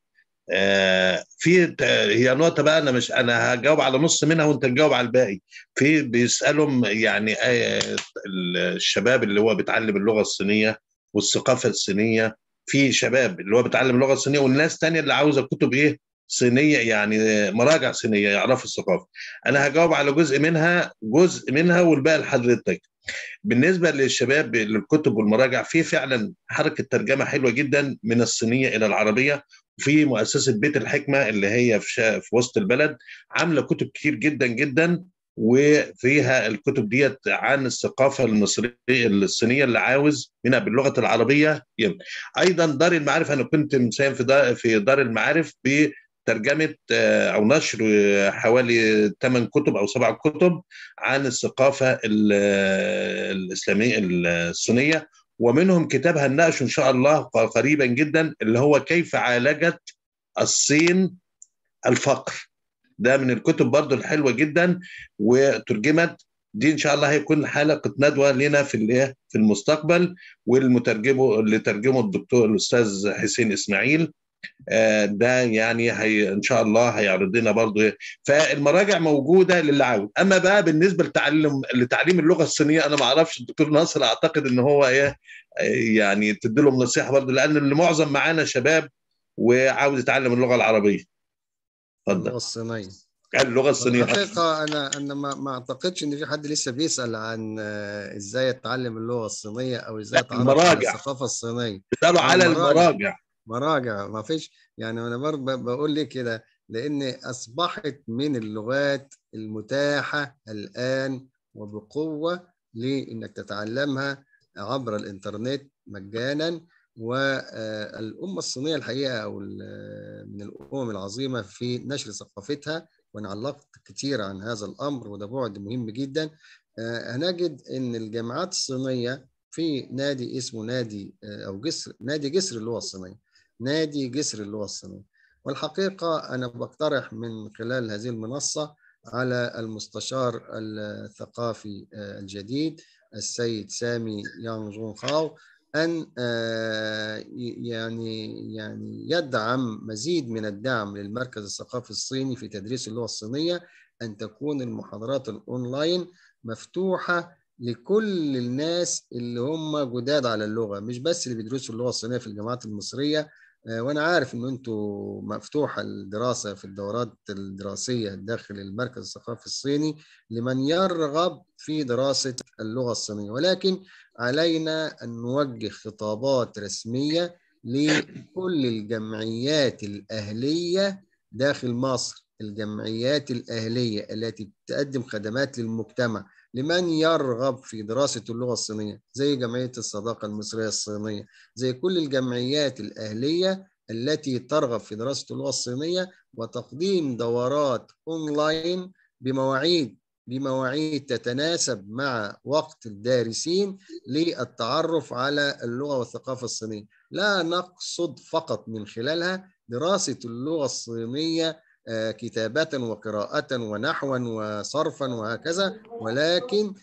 آه، في هي نقطه بقى انا مش انا هجاوب على نص منها وانت تجاوب على الباقي في بيسالهم يعني آه، الشباب اللي هو بيتعلم اللغه الصينيه والثقافه الصينيه في شباب اللي هو بيتعلم اللغه الصينيه والناس تانية اللي عاوزه كتب ايه صينيه يعني آه، مراجع صينيه يعرفوا الثقافه انا هجاوب على جزء منها جزء منها والباقي لحضرتك بالنسبه للشباب للكتب والمراجع في فعلا حركه ترجمه حلوه جدا من الصينيه الى العربيه في مؤسسه بيت الحكمه اللي هي في, شا... في وسط البلد عامله كتب كتير جدا جدا وفيها الكتب ديت عن الثقافه المصريه الصينيه اللي عاوز منها باللغه العربيه يم. ايضا دار المعارف انا كنت مساهم في دار, في دار المعارف بترجمه آه، او نشر آه، حوالي ثمان كتب او سبع كتب عن الثقافه آه، الاسلاميه الصينيه ومنهم كتاب هنناقشه ان شاء الله قريبا جدا اللي هو كيف عالجت الصين الفقر ده من الكتب برضو الحلوه جدا وترجمت دي ان شاء الله هيكون حلقه ندوه لنا في الايه في المستقبل والمترجمه اللي ترجمه الدكتور الاستاذ حسين اسماعيل آه، ده يعني هي ان شاء الله هيعرض لنا برضه إيه. فالمراجع موجوده للي عاوز اما بقى بالنسبه لتعلم لتعليم اللغه الصينيه انا ما اعرفش الدكتور ناصر اعتقد ان هو ايه, إيه، يعني تديلهم نصيحه برضه لان المعظم معظم معانا شباب وعاوز يتعلم اللغه العربيه اتفضل اللغه الصينيه اللغه الصينيه الحقيقه انا انا ما اعتقدش ان في حد لسه بيسال عن آه، ازاي اتعلم اللغه الصينيه او ازاي اتعلم الثقافه الصينيه بيسالوا على المراجع براجع ما فيش يعني انا برضه بقول لك كده لان اصبحت من اللغات المتاحه الان وبقوه لانك تتعلمها عبر الانترنت مجانا والامه آه، الصينيه الحقيقه او من الامم العظيمه في نشر ثقافتها وانا علقت كثير عن هذا الامر وده بعد مهم جدا آه، هنجد ان الجامعات الصينيه في نادي اسمه نادي آه، او جسر نادي جسر اللغه الصينيه نادي جسر اللغة الصينية والحقيقة أنا بقترح من خلال هذه المنصة على المستشار الثقافي آه، الجديد السيد سامي يانغ جون خاو أن آه، يعني يعني يدعم مزيد من الدعم للمركز الثقافي الصيني في تدريس اللغة الصينية أن تكون المحاضرات الأونلاين مفتوحة لكل الناس اللي هم جداد على اللغة مش بس اللي بيدرسوا اللغة الصينية في الجامعات المصرية آه، وانا عارف ان انتم مفتوحه الدراسه في الدورات الدراسيه داخل المركز الثقافي الصيني لمن يرغب في دراسه اللغه الصينيه ولكن علينا ان نوجه خطابات رسميه لكل الجمعيات الاهليه داخل مصر الجمعيات الاهليه التي تقدم خدمات للمجتمع لمن يرغب في دراسة اللغة الصينية زي جمعية الصداقة المصرية الصينية زي كل الجمعيات الأهلية التي ترغب في دراسة اللغة الصينية وتقديم دورات أونلاين بمواعيد بمواعيد تتناسب مع وقت الدارسين للتعرف على اللغة والثقافة الصينية لا نقصد فقط من خلالها دراسة اللغة الصينية آه، كتابة وقراءة ونحوا وصرفا وهكذا ولكن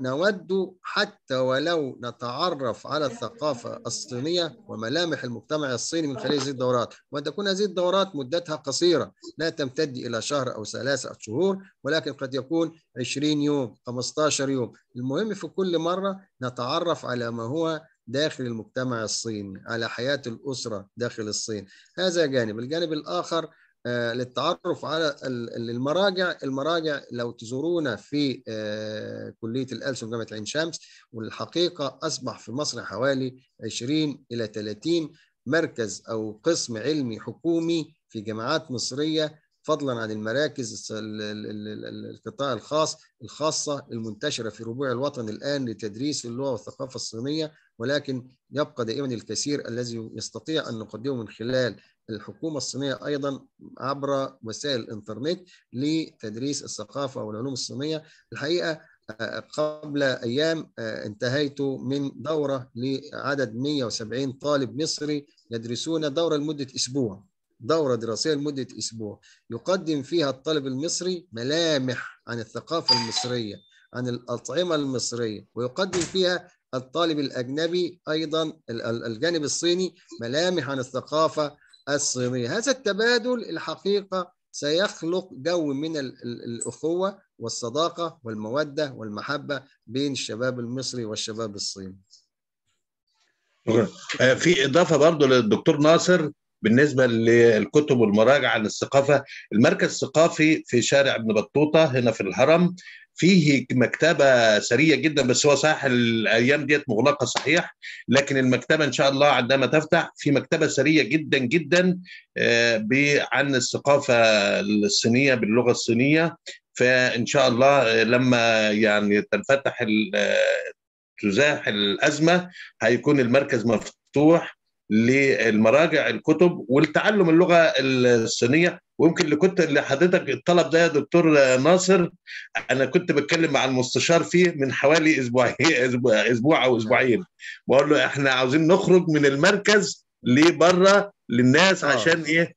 نود حتى ولو نتعرف على الثقافة الصينية وملامح المجتمع الصيني من خلال هذه الدورات وأن تكون هذه الدورات مدتها قصيرة لا تمتد إلى شهر أو ثلاثة أو شهور ولكن قد يكون 20 يوم 15 يوم المهم في كل مرة نتعرف على ما هو داخل المجتمع الصيني على حياة الأسرة داخل الصين هذا جانب الجانب الآخر آه، للتعرف على المراجع المراجع لو تزورونا في آه، كلية الألسن جامعة عين شمس والحقيقة أصبح في مصر حوالي 20 إلى 30 مركز أو قسم علمي حكومي في جامعات مصرية فضلا عن المراكز القطاع الخاص الخاصة المنتشرة في ربوع الوطن الآن لتدريس اللغة والثقافة الصينية ولكن يبقى دائما الكثير الذي يستطيع أن نقدمه من خلال الحكومة الصينية أيضا عبر وسائل الإنترنت لتدريس الثقافة والعلوم الصينية الحقيقة آه، قبل أيام آه، انتهيت من دورة لعدد 170 طالب مصري يدرسون دورة لمدة أسبوع دورة دراسية لمدة أسبوع يقدم فيها الطالب المصري ملامح عن الثقافة المصرية عن الأطعمة المصرية ويقدم فيها الطالب الأجنبي أيضا الجانب الصيني ملامح عن الثقافة الصينية هذا التبادل الحقيقة سيخلق جو من الأخوة والصداقة والمودة والمحبة بين الشباب المصري والشباب الصيني آه، في إضافة برضو للدكتور ناصر بالنسبة للكتب والمراجعة للثقافة المركز الثقافي في شارع ابن بطوطة هنا في الهرم فيه مكتبه سريه جدا بس هو صحيح الايام ديت مغلقه صحيح لكن المكتبه ان شاء الله عندما تفتح في مكتبه سريه جدا جدا آه، عن الثقافه الصينيه باللغه الصينيه فان شاء الله آه، لما يعني تنفتح آه، تزاح الازمه هيكون المركز مفتوح للمراجع الكتب والتعلم اللغه الصينيه ويمكن اللي كنت اللي حضرتك الطلب ده يا دكتور ناصر انا كنت بتكلم مع المستشار فيه من حوالي اسبوعين اسبوع او اسبوعين بقول له احنا عاوزين نخرج من المركز لبره للناس آه. عشان ايه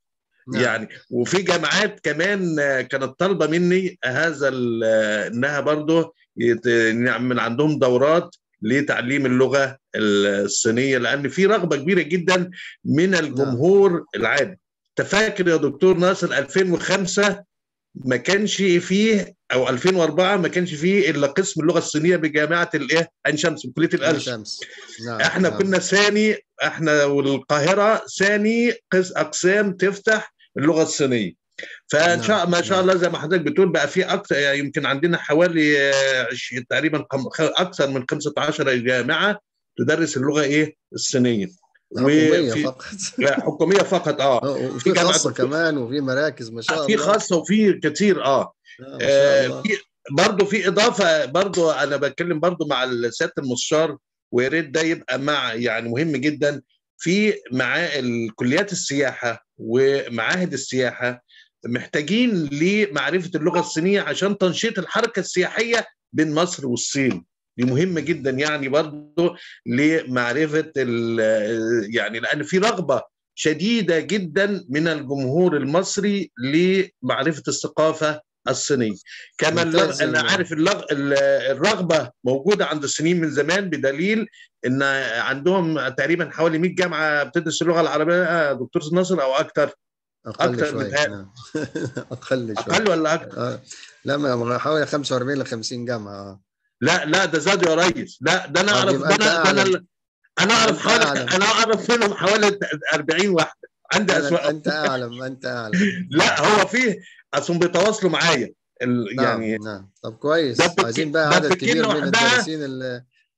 نعم. يعني وفي جامعات كمان كانت طالبه مني هذا انها برضه يعني من عندهم دورات لتعليم اللغه الصينيه لان في رغبه كبيره جدا من نعم. الجمهور العادي تفاكر يا دكتور ناصر 2005 ما كانش فيه او 2004 ما كانش فيه الا قسم اللغه الصينيه بجامعه الايه عين شمس بكليه شمس نعم احنا نعم. كنا ثاني احنا والقاهره ثاني اقسام تفتح اللغه الصينيه فان نعم. شاء ما شاء نعم. الله زي ما حضرتك بتقول بقى في اكثر يعني يمكن عندنا حوالي تقريبا اكثر من 15 جامعه تدرس اللغه ايه الصينيه حكوميه فقط لا حكوميه فقط اه, آه، وفي خاصه كمان وفي مراكز ما شاء الله في خاصه وفي كتير اه, آه, آه، في برضه في اضافه برضه انا بتكلم برضه مع السياده المستشار ويا ريت ده يبقى مع يعني مهم جدا في مع الكليات السياحه ومعاهد السياحه محتاجين لمعرفه اللغه الصينيه عشان تنشيط الحركه السياحيه بين مصر والصين دي مهمه جدا يعني برضه لمعرفه يعني لان في رغبه شديده جدا من الجمهور المصري لمعرفه الثقافه الصينيه كما انا عارف اللغ... الرغبه موجوده عند الصينيين من زمان بدليل ان عندهم تقريبا حوالي 100 جامعه بتدرس اللغه العربيه دكتور ناصر او اكثر اقل شوي شويه نعم. اقل شوي اقل ولا اكثر؟ آه. لا ما حوالي 45 ل 50 جامعه آه. لا لا ده زادوا يا ريس لا ده انا آه، اعرف ده انا ده انا انا اعرف حوالي انا اعرف منهم حوالي 40 واحده عندي اسواق انت اعلم انت اعلم لا هو فيه اصل بيتواصلوا معايا ال... نعم يعني نعم طب كويس عايزين بقى عدد كبير من المدرسين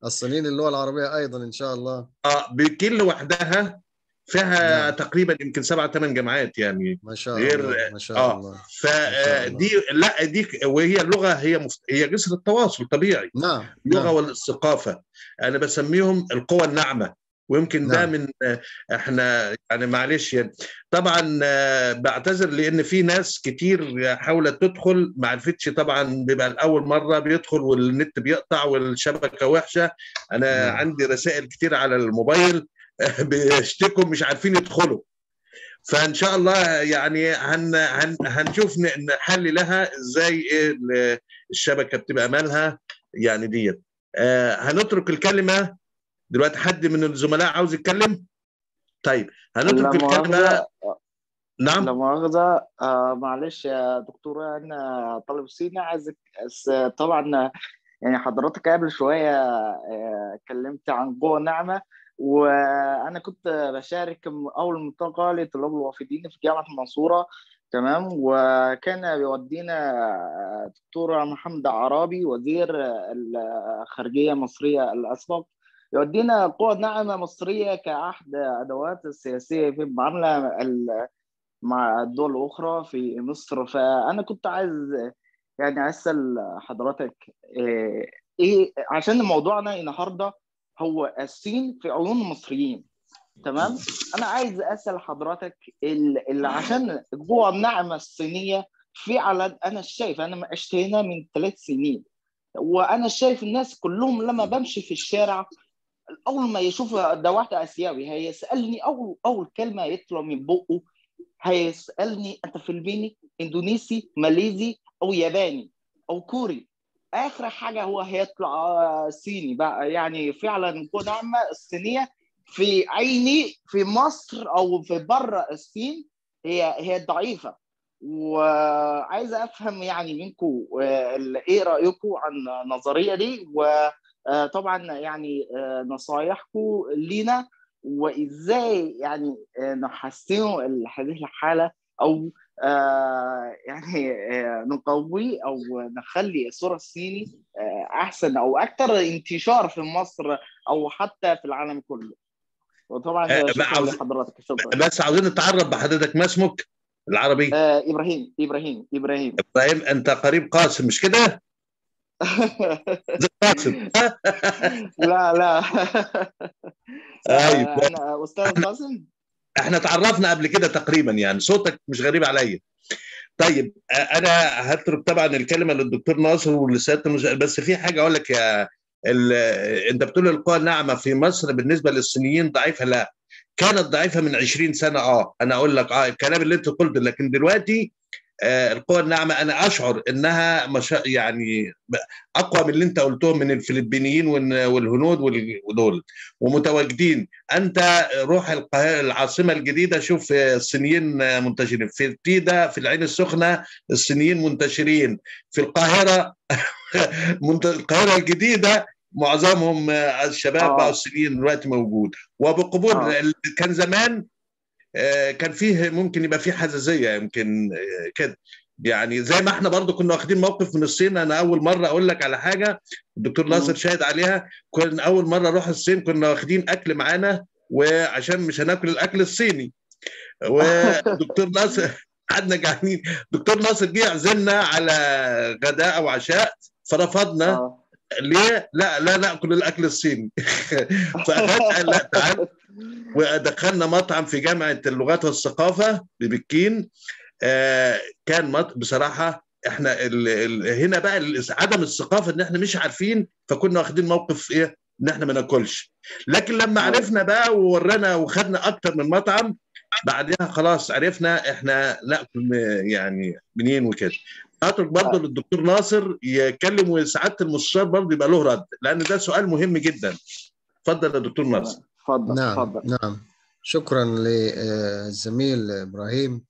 الصينيين اللغه العربيه ايضا ان شاء الله اه بكل لوحدها فيها نعم. تقريبا يمكن سبعة ثمان جامعات يعني ما شاء غير الله ما شاء آه. الله فدي آه، لا دي وهي اللغه هي مفت... هي جسر التواصل طبيعي نعم اللغه نعم. والثقافه انا بسميهم القوى الناعمه ويمكن نعم. ده من آه، احنا يعني معلش يعني طبعا آه، بعتذر لان في ناس كتير حاولت تدخل ما عرفتش طبعا بيبقى الاول مره بيدخل والنت بيقطع والشبكه وحشه انا نعم. عندي رسائل كتير على الموبايل بيشتكوا مش عارفين يدخلوا فان شاء الله يعني هن هن هنشوف نحل لها ازاي إيه الشبكه بتبقى مالها يعني ديت آه، هنترك الكلمه دلوقتي حد من الزملاء عاوز يتكلم طيب هنترك الكلمه نعم لا مؤاخذة آه معلش يا دكتور أنا طالب سينا عايزك طبعا يعني حضرتك قبل شوية آه، اتكلمت آه عن قوه نعمة وانا كنت بشارك اول منطقه لطلاب الوافدين في جامعه المنصوره تمام وكان بيودينا دكتور محمد عرابي وزير الخارجيه المصريه الاسبق يودينا قوة ناعمه مصريه كاحد ادوات السياسيه في المعامله مع الدول الاخرى في مصر فانا كنت عايز يعني اسال حضرتك ايه, إيه، عشان موضوعنا النهارده هو الصين في عيون المصريين تمام انا عايز اسال حضرتك اللي عشان جوه النعمه الصينيه فعلا انا شايف انا عشت هنا من ثلاث سنين وانا شايف الناس كلهم لما بمشي في الشارع اول ما يشوف ده واحد اسيوي هيسالني اول اول كلمه يطلع من بقه هيسالني انت فلبيني اندونيسي ماليزي او ياباني او كوري اخر حاجه هو هيطلع آه، صيني بقى يعني فعلا نعمه الصينيه في عيني في مصر او في بره الصين هي هي ضعيفه وعايز افهم يعني منكم آه، ايه رايكم عن النظريه دي وطبعا آه، يعني نصايحكم لينا وازاي يعني نحسنوا هذه الحاله او آه، يعني آه، نقوي او نخلي الصوره الصيني آه، احسن او اكثر انتشار في مصر او حتى في العالم كله وطبعا عاوز... حضرتك بس عاوزين نتعرف بحضرتك ما اسمك العربي آه ابراهيم ابراهيم ابراهيم ابراهيم انت قريب قاسم مش كده قاسم لا لا ايوه انا استاذ قاسم احنا تعرفنا قبل كده تقريبا يعني صوتك مش غريب عليا طيب انا هترك طبعا الكلمه للدكتور ناصر ولسيادته المش... بس في حاجه اقول لك يا ال... انت بتقول القوى الناعمه في مصر بالنسبه للصينيين ضعيفه لا كانت ضعيفه من 20 سنه اه انا اقول لك اه الكلام اللي انت قلته لكن دلوقتي آه، القوى الناعمه انا اشعر انها مش يعني اقوى من اللي انت قلتهم من الفلبينيين والهنود ودول ومتواجدين انت روح القاهره العاصمه الجديده شوف آه، الصينيين منتشرين في تيدا في العين السخنه الصينيين منتشرين في القاهره القاهره الجديده معظمهم آه، الشباب بقوا الصينيين دلوقتي موجود وبقبول كان زمان آه، كان فيه ممكن يبقى فيه حزازيه يمكن آه، كده يعني زي ما احنا برضو كنا واخدين موقف من الصين انا اول مره اقول لك على حاجه الدكتور ناصر شاهد عليها كنا اول مره اروح الصين كنا واخدين اكل معانا وعشان مش هناكل الاكل الصيني ودكتور ناصر قعدنا جعانين دكتور ناصر جه عزمنا على غداء او عشاء فرفضنا آه. ليه؟ لا لا ناكل الاكل الصيني فقال لا تعال ودخلنا مطعم في جامعه اللغات والثقافه ببكين آه كان مط... بصراحه احنا ال... ال... هنا بقى عدم الثقافه ان احنا مش عارفين فكنا واخدين موقف ايه ان احنا ما ناكلش لكن لما آه. عرفنا بقى وورانا وخدنا اكتر من مطعم بعدها خلاص عرفنا احنا ناكل يعني منين وكده اترك برضه آه. للدكتور ناصر يتكلم وسعاده المستشار برضه يبقى له رد لان ده سؤال مهم جدا اتفضل يا دكتور ناصر تفضل نعم تفضل. نعم شكرا للزميل ابراهيم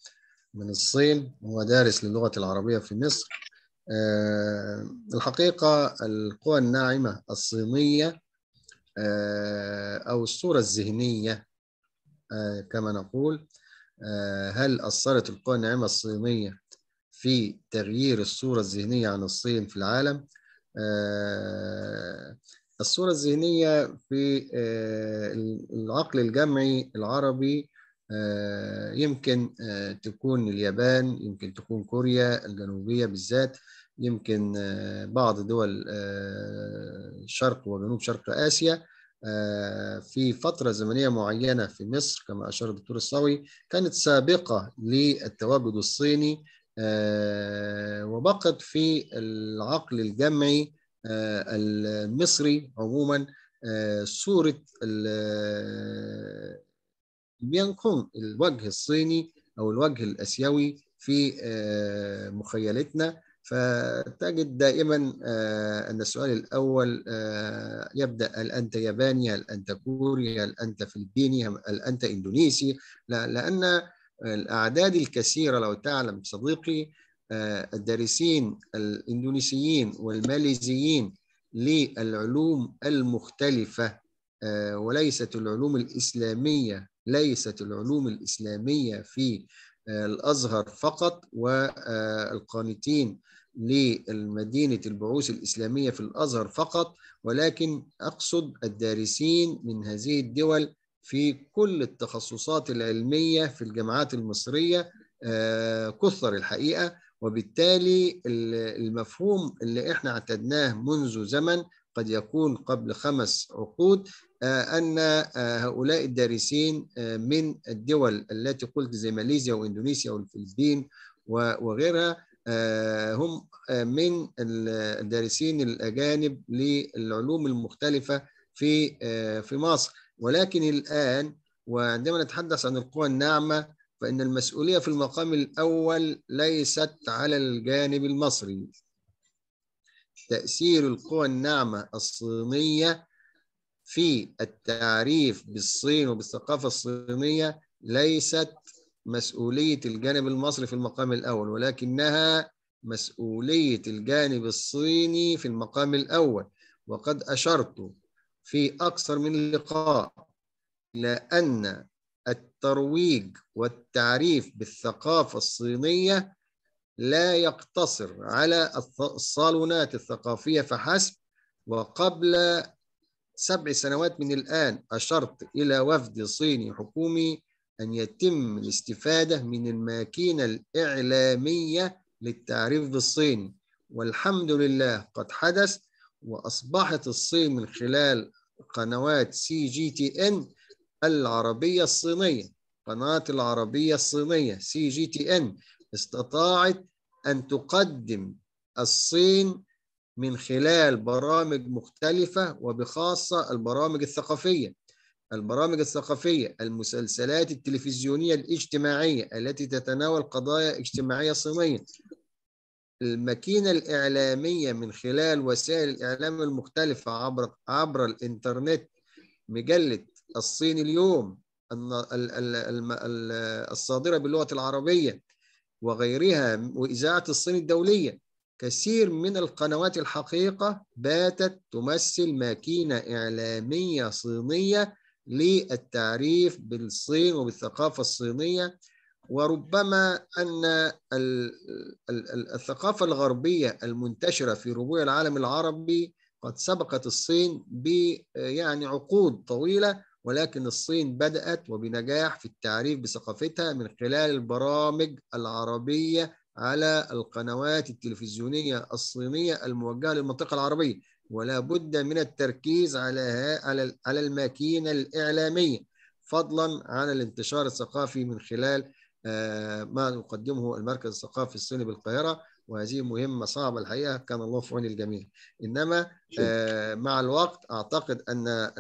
من الصين هو دارس للغه العربيه في مصر آه، الحقيقه القوى الناعمه الصينيه آه، او الصوره الذهنيه آه، كما نقول هل اثرت القوى الناعمه الصينيه في تغيير الصوره الذهنيه عن الصين في العالم الصورة الذهنية في آه، العقل الجمعي العربي آه، يمكن آه، تكون اليابان يمكن تكون كوريا الجنوبية بالذات يمكن بعض دول شرق وجنوب شرق آسيا في فترة زمنية معينة في مصر كما أشار الدكتور الصاوي كانت سابقة للتواجد الصيني وبقت في العقل الجمعي آه، المصري عموما آه، صورة بينكون آه، الوجه الصيني أو الوجه الأسيوي في مخيلتنا فتجد دائما أن السؤال الأول يبدأ هل أنت ياباني هل أنت كوري هل أنت فلبيني هل أنت إندونيسي لأن الأعداد الكثيرة لو تعلم صديقي الدارسين الاندونيسيين والماليزيين للعلوم المختلفه آه، وليست العلوم الاسلاميه ليست العلوم الاسلاميه في آه، الازهر فقط والقانتين آه، لمدينة البعوث الإسلامية في الأزهر فقط ولكن أقصد الدارسين من هذه الدول في كل التخصصات العلمية في الجامعات المصرية كثر الحقيقة وبالتالي المفهوم اللي احنا اعتدناه منذ زمن قد يكون قبل خمس عقود آه، أن آه، هؤلاء الدارسين آه، من الدول التي قلت زي ماليزيا وإندونيسيا والفلبين وغيرها هم من الدارسين الأجانب للعلوم المختلفة في في مصر ولكن الآن وعندما نتحدث عن القوى الناعمة فإن المسؤولية في المقام الأول ليست على الجانب المصري تأثير القوى الناعمة الصينية في التعريف بالصين وبالثقافة الصينية ليست مسؤولية الجانب المصري في المقام الأول ولكنها مسؤولية الجانب الصيني في المقام الأول وقد أشرت في أكثر من لقاء إلى أن الترويج والتعريف بالثقافة الصينية لا يقتصر على الصالونات الثقافية فحسب وقبل سبع سنوات من الآن أشرت إلى وفد صيني حكومي أن يتم الاستفادة من الماكينة الإعلامية للتعريف بالصين والحمد لله قد حدث وأصبحت الصين من خلال قنوات سي جي تي إن العربية الصينية قناة العربية الصينية سي جي تي ان استطاعت أن تقدم الصين من خلال برامج مختلفة وبخاصة البرامج الثقافية البرامج الثقافية المسلسلات التلفزيونية الاجتماعية التي تتناول قضايا اجتماعية صينية الماكينة الإعلامية من خلال وسائل الإعلام المختلفة عبر عبر الإنترنت مجلة الصين اليوم الصادرة باللغة العربية وغيرها وإذاعة الصين الدولية كثير من القنوات الحقيقة باتت تمثل ماكينة إعلامية صينية للتعريف بالصين وبالثقافة الصينية وربما أن الثقافة الغربية المنتشرة في ربوع العالم العربي قد سبقت الصين ب يعني عقود طويلة ولكن الصين بدأت وبنجاح في التعريف بثقافتها من خلال البرامج العربية على القنوات التلفزيونية الصينية الموجهة للمنطقة العربية ولا بد من التركيز على على الماكينة الإعلامية فضلا عن الانتشار الثقافي من خلال آه، ما يقدمه المركز الثقافي الصيني بالقاهرة وهذه مهمة صعبة الحقيقة كان الله في عون الجميع إنما آه، مع الوقت أعتقد أن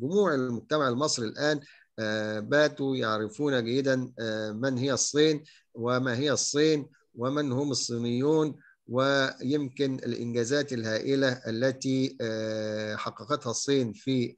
جموع المجتمع المصري الآن آه، باتوا يعرفون جيدا آه، من هي الصين وما هي الصين ومن هم الصينيون ويمكن الإنجازات الهائلة التي حققتها الصين في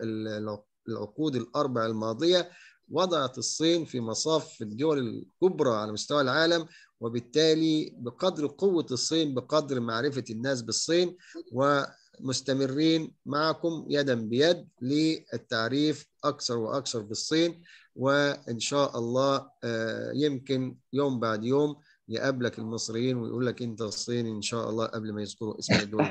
العقود الأربع الماضية وضعت الصين في مصاف الدول الكبرى على مستوى العالم وبالتالي بقدر قوة الصين بقدر معرفة الناس بالصين ومستمرين معكم يدا بيد للتعريف أكثر وأكثر بالصين وإن شاء الله آه، يمكن يوم بعد يوم يقابلك المصريين ويقول لك انت الصيني ان شاء الله قبل ما يذكروا اسم الدول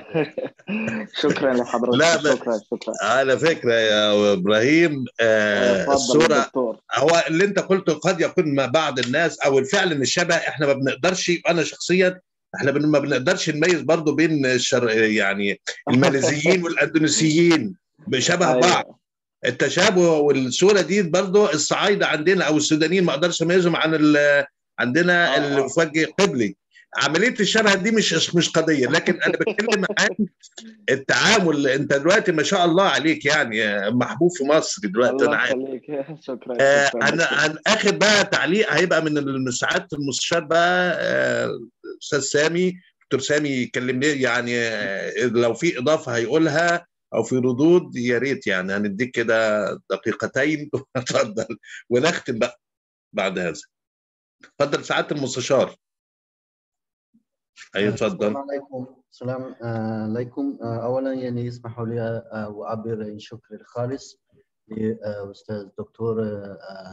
شكرا لحضرتك لا شكرا شكرا على فكره يا ابراهيم آه, آه، الصوره هو اللي انت قلته قد يكون ما بعض الناس او الفعل ان الشبه احنا ما بنقدرش انا شخصيا احنا ما بنقدرش نميز برضو بين الشر يعني الماليزيين والاندونيسيين بشبه أيوة. بعض التشابه والصوره دي برضو الصعايده عندنا او السودانيين ما اقدرش اميزهم عن عندنا آه، آه. المفاجئ قبلي عمليه الشبه دي مش مش قضيه لكن انا بتكلم عن التعامل انت دلوقتي ما شاء الله عليك يعني محبوب في مصر دلوقتي انا عارف شكرا آه انا انا اخر بقى تعليق هيبقى من سعاده المستشار بقى آه، استاذ آه سامي دكتور سامي يكلمني يعني آه لو في اضافه هيقولها او في ردود يا ريت يعني هنديك كده دقيقتين اتفضل ونختم بقى بعد هذا اتفضل سعاده المستشار ايوه آه، تفضل السلام عليكم السلام آه، عليكم آه، اولا يعني اسمحوا لي اعبر عن شكر الخالص لاستاذ الدكتور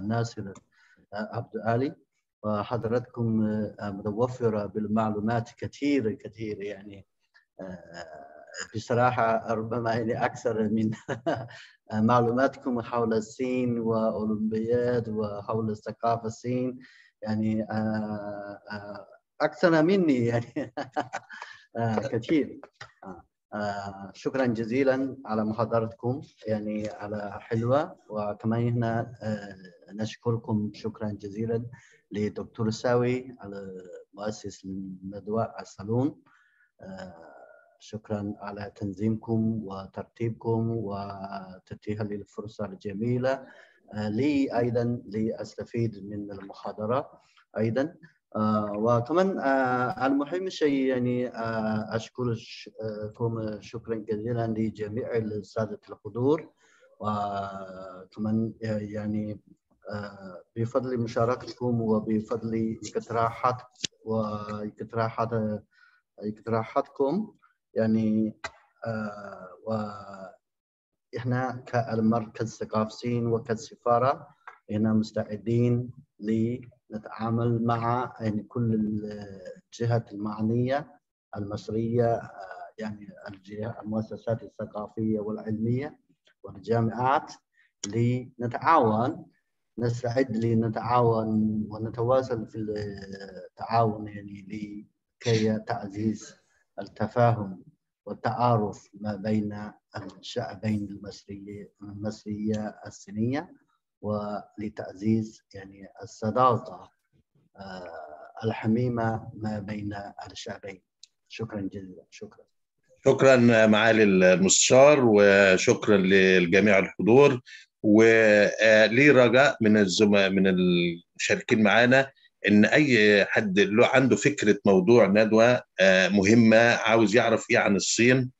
ناصر عبد الالي وحضرتكم متوفره بالمعلومات كثير كثير يعني بصراحه ربما يعني اكثر من معلوماتكم حول الصين واولمبياد وحول الثقافه الصين يعني آه، آه، اكثر مني يعني آه، كثير شكرا جزيلا على محاضرتكم يعني على حلوه وكمان هنا نشكركم شكرا جزيلا لدكتور ساوي على مؤسس ندوة الصالون شكرا على تنظيمكم وترتيبكم وتتيح لي الفرصه الجميله آه، لي ايضا لاستفيد من المحاضره ايضا آه، وكمان آه، المهم شيء يعني اشكركم شكرا جزيلا لجميع الساده الحضور وكمان يعني بفضل مشاركتكم وبفضل اقتراحات واقتراحات اقتراحاتكم يعني و احنا كالمركز الثقافي وكالسفاره هنا مستعدين لنتعامل مع يعني كل الجهات المعنيه المصريه آه، يعني الجهة المؤسسات الثقافيه والعلميه والجامعات لنتعاون نستعد لنتعاون ونتواصل في التعاون يعني لكي تعزيز التفاهم والتعارف ما بين الشعبين المصرية المصرية الصينية ولتعزيز يعني الصداقة آه، الحميمة ما بين الشعبين شكرا جزيلا شكرا شكرا معالي المستشار وشكرا للجميع الحضور ولي آه، رجاء من الزم... من المشاركين معانا ان اي حد له عنده فكره موضوع ندوه آه، مهمه عاوز يعرف ايه عن الصين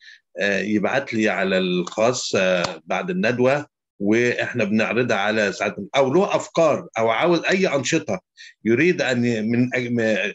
آه، يبعت لي على الخاص آه، بعد الندوه واحنا بنعرضها على ساعات او له افكار او عاوز اي انشطه يريد ان من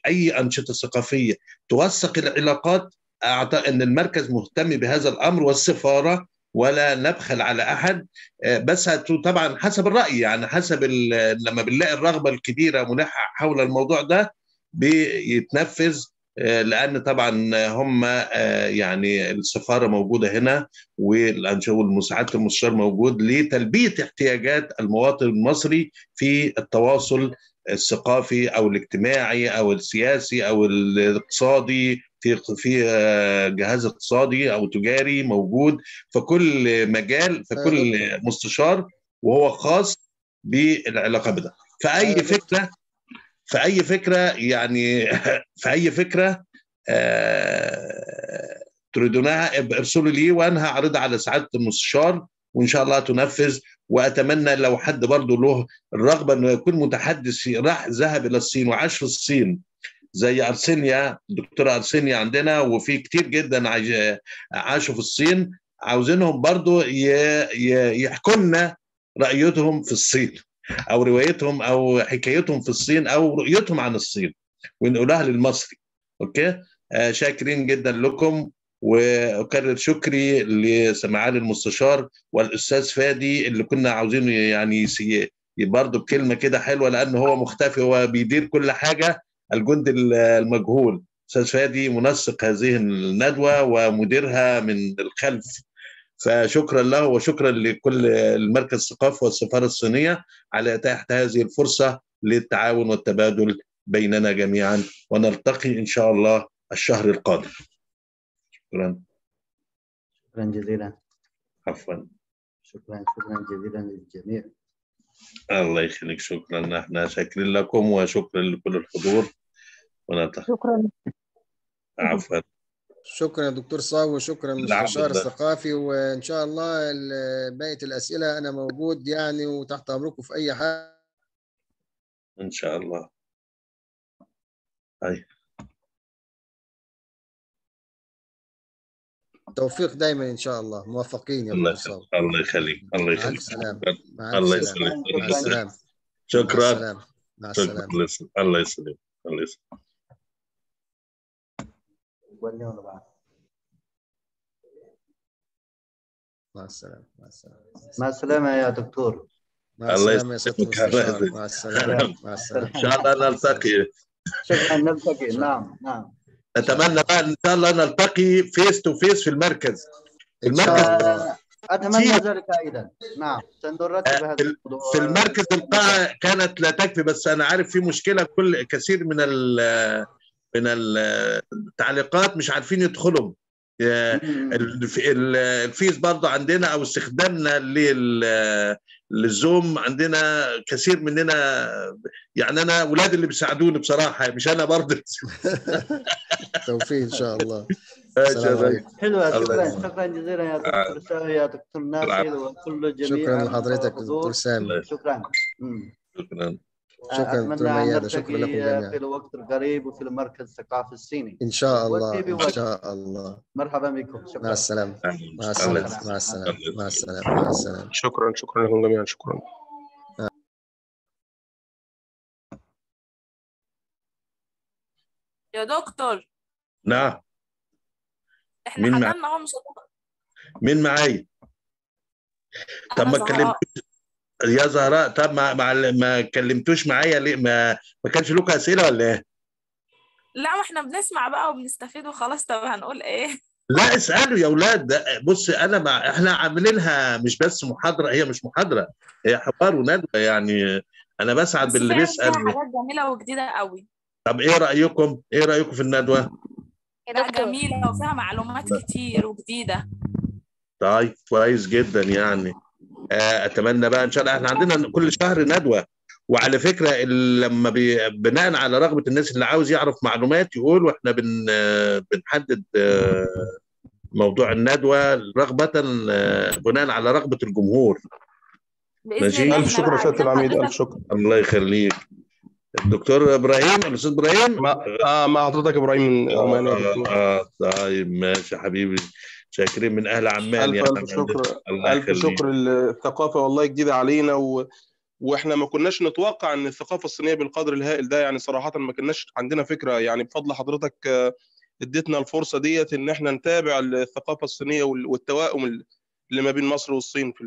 اي انشطه ثقافيه توثق العلاقات اعتقد ان المركز مهتم بهذا الامر والسفاره ولا نبخل على احد آه، بس طبعا حسب الراي يعني حسب لما بنلاقي الرغبه الكبيره ملحه حول الموضوع ده بيتنفذ آه، لان طبعا هم آه، يعني السفاره موجوده هنا والمساعدات المستشار موجود لتلبيه احتياجات المواطن المصري في التواصل الثقافي او الاجتماعي او السياسي او الاقتصادي في في آه، جهاز اقتصادي او تجاري موجود في كل مجال في آه. كل مستشار وهو خاص بالعلاقه بده فاي آه. فكره في اي فكره يعني في اي فكره آه تريدونها ارسلوا لي وانا هعرضها على سعاده المستشار وان شاء الله تنفذ واتمنى لو حد برضه له الرغبه انه يكون متحدث راح ذهب الى الصين وعاش في الصين زي ارسينيا الدكتوره ارسينيا عندنا وفي كتير جدا عاشوا في الصين عاوزينهم برضو يحكمنا رايتهم في الصين او روايتهم او حكايتهم في الصين او رؤيتهم عن الصين ونقولها للمصري اوكي آه، شاكرين جدا لكم واكرر شكري لسمعال المستشار والاستاذ فادي اللي كنا عاوزينه يعني برضه بكلمه كده حلوه لان هو مختفي هو بيدير كل حاجه الجند المجهول استاذ فادي منسق هذه الندوه ومديرها من الخلف فشكرا له وشكرا لكل المركز الثقافي والسفاره الصينيه على اتاحه هذه الفرصه للتعاون والتبادل بيننا جميعا ونلتقي ان شاء الله الشهر القادم شكرا شكرا جزيلا عفوا شكرا شكرا جزيلا للجميع الله يخليك شكرا احنا شاكرين لكم وشكرا لكل الحضور وننتهي شكرا عفوا شكرا دكتور صاوي وشكرا مستشار الثقافي وان شاء الله بقيه الاسئله انا موجود يعني وتحت امركم في اي حاجه ان شاء الله أي. طيب. توفيق دايما ان شاء الله موفقين يا الله صاوي الله يخليك الله يخليك الله يسلمك شكرا مع السلامه الله يسلمك الله يسلمك مع السلامة مع السلامة مع السلامة يا دكتور مع السلامة يا سيد مع السلامة مع السلامة إن شاء الله نلتقي شكرا نلتقي نعم نعم أتمنى بقى إن شاء الله نلتقي فيس تو فيس في المركز المركز أتمنى ذلك أيضا نعم سنرتب آه، بهذا الموضوع في المركز القاعة كانت لا تكفي بس أنا عارف في مشكلة كل كثير من ال من التعليقات مش عارفين يدخلوا الفيس برضه عندنا او استخدامنا للزوم عندنا كثير مننا يعني انا اولاد اللي بيساعدوني بصراحه مش انا برضه توفيق ان شاء الله آه، حلوة شكرا شكرا جزيلا يا دكتور آه. سامي يا دكتور ناصر وكل جميع شكرا لحضرتك دكتور سامي شكرا شكرا آه، شكرا اتمنى ان نلتقي في الوقت القريب وفي المركز الثقافي الصيني ان شاء الله ان شاء الله مرحبا بكم شكرا مع السلامه مع السلامه مع السلامه مع السلامه مع السلامه شكرا شكرا لكم جميعا شكرا يا دكتور نعم احنا مين حضرنا مع... مين معايا؟ طب ما اتكلمتش يا زهراء طب ما ما, ما كلمتوش معايا ليه ما ما كانش لكم اسئله ولا ايه؟ لا ما احنا بنسمع بقى وبنستفيد وخلاص طب هنقول ايه؟ لا اسالوا يا اولاد بص انا مع احنا عاملينها مش بس محاضره هي مش محاضره هي حوار وندوه يعني انا بسعد باللي بيسال حاجات جميله وجديده قوي طب ايه رايكم؟ ايه رايكم في الندوه؟ لا جميله وفيها معلومات كتير وجديده طيب كويس جدا يعني آه، اتمنى بقى ان شاء الله احنا عندنا كل شهر ندوه وعلى فكره لما بناء على رغبه الناس اللي عاوز يعرف معلومات يقول واحنا بن بنحدد آه، موضوع الندوه رغبه آه، بناء على رغبه الجمهور ماشي الف شكر يا سياده العميد الف شكر الله يخليك الدكتور ابراهيم الاستاذ ابراهيم اه مع حضرتك ابراهيم من آه, طيب ماشي حبيبي شاكرين من اهل عمان الف يعني الف شكر الف شكر الثقافه والله جديده علينا و... واحنا ما كناش نتوقع ان الثقافه الصينيه بالقدر الهائل ده يعني صراحه ما كناش عندنا فكره يعني بفضل حضرتك آه، اديتنا الفرصه ديت ان احنا نتابع الثقافه الصينيه والتوائم اللي ما بين مصر والصين في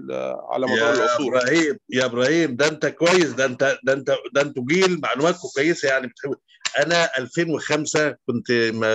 على مدار العصور يا ابراهيم يا ابراهيم ده انت كويس ده انت ده انت ده انتوا جيل معلوماتكم كويسه يعني انا 2005 كنت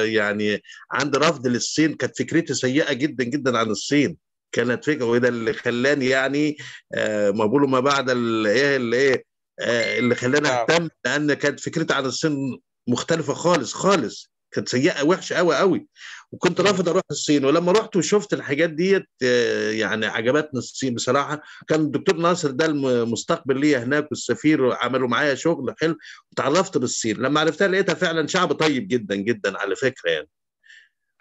يعني عندي رفض للصين كانت فكرتي سيئه جدا جدا عن الصين كانت فكره وده اللي خلاني يعني آه، ما بقوله ما بعد الايه اللي ايه, إيه، آه، اللي خلاني آه. اهتم لان كانت فكرتي عن الصين مختلفه خالص خالص كانت سيئه وحشه قوي قوي وكنت رافض اروح الصين ولما رحت وشفت الحاجات ديت آه، يعني عجبتني الصين بصراحه كان الدكتور ناصر ده المستقبل ليا هناك والسفير عملوا معايا شغل حلو وتعرفت بالصين لما عرفتها لقيتها فعلا شعب طيب جدا جدا على فكره يعني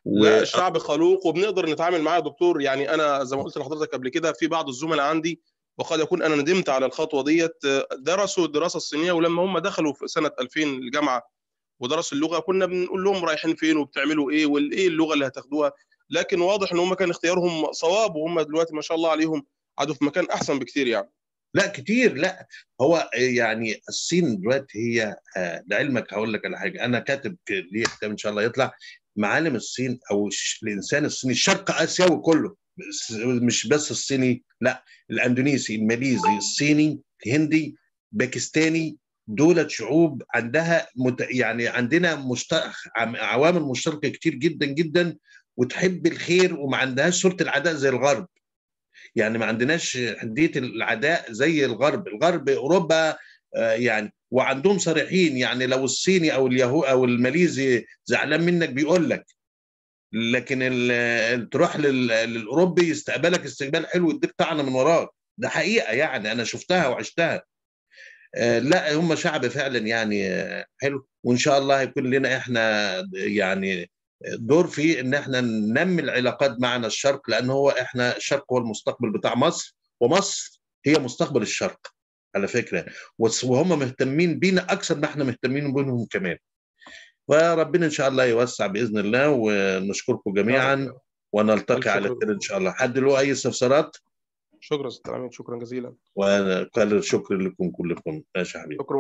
و... الشعب خلوق وبنقدر نتعامل معاه يا دكتور يعني انا زي ما قلت لحضرتك قبل كده في بعض الزملاء عندي وقد يكون انا ندمت على الخطوه ديت آه، درسوا الدراسه الصينيه ولما هم دخلوا في سنه 2000 الجامعه ودرس اللغه كنا بنقول لهم رايحين فين وبتعملوا ايه والايه اللغه اللي هتاخدوها لكن واضح ان هم كان اختيارهم صواب وهم دلوقتي ما شاء الله عليهم قعدوا في مكان احسن بكتير يعني لا كتير لا هو يعني الصين دلوقتي هي آه، لعلمك هقول لك على حاجه انا كاتب ليه كتاب ان شاء الله يطلع معالم الصين او الانسان الصيني الشرق اسيوي كله مش بس الصيني لا الاندونيسي الماليزي الصيني الهندي باكستاني دولة شعوب عندها مت... يعني عندنا مشت... عوامل مشتركة كتير جدا جدا وتحب الخير وما عندهاش صورة العداء زي الغرب يعني ما عندناش حدية العداء زي الغرب الغرب أوروبا آه، يعني وعندهم صريحين يعني لو الصيني أو اليهو أو الماليزي زعلان منك بيقول لك لكن تروح للأوروبي يستقبلك استقبال حلو يديك طعنة من وراك ده حقيقة يعني أنا شفتها وعشتها آه، لا هم شعب فعلا يعني آه، حلو وان شاء الله هيكون لنا احنا يعني دور في ان احنا ننمي العلاقات معنا الشرق لان هو احنا الشرق هو المستقبل بتاع مصر ومصر هي مستقبل الشرق على فكره وهم مهتمين بينا اكثر ما احنا مهتمين بينهم كمان وربنا ان شاء الله يوسع باذن الله ونشكركم جميعا ونلتقي على خير ان شاء الله حد له اي استفسارات شكرا استاذ شكرا جزيلا وانا كل الشكر لكم كلكم ماشي يا حبيبي شكرا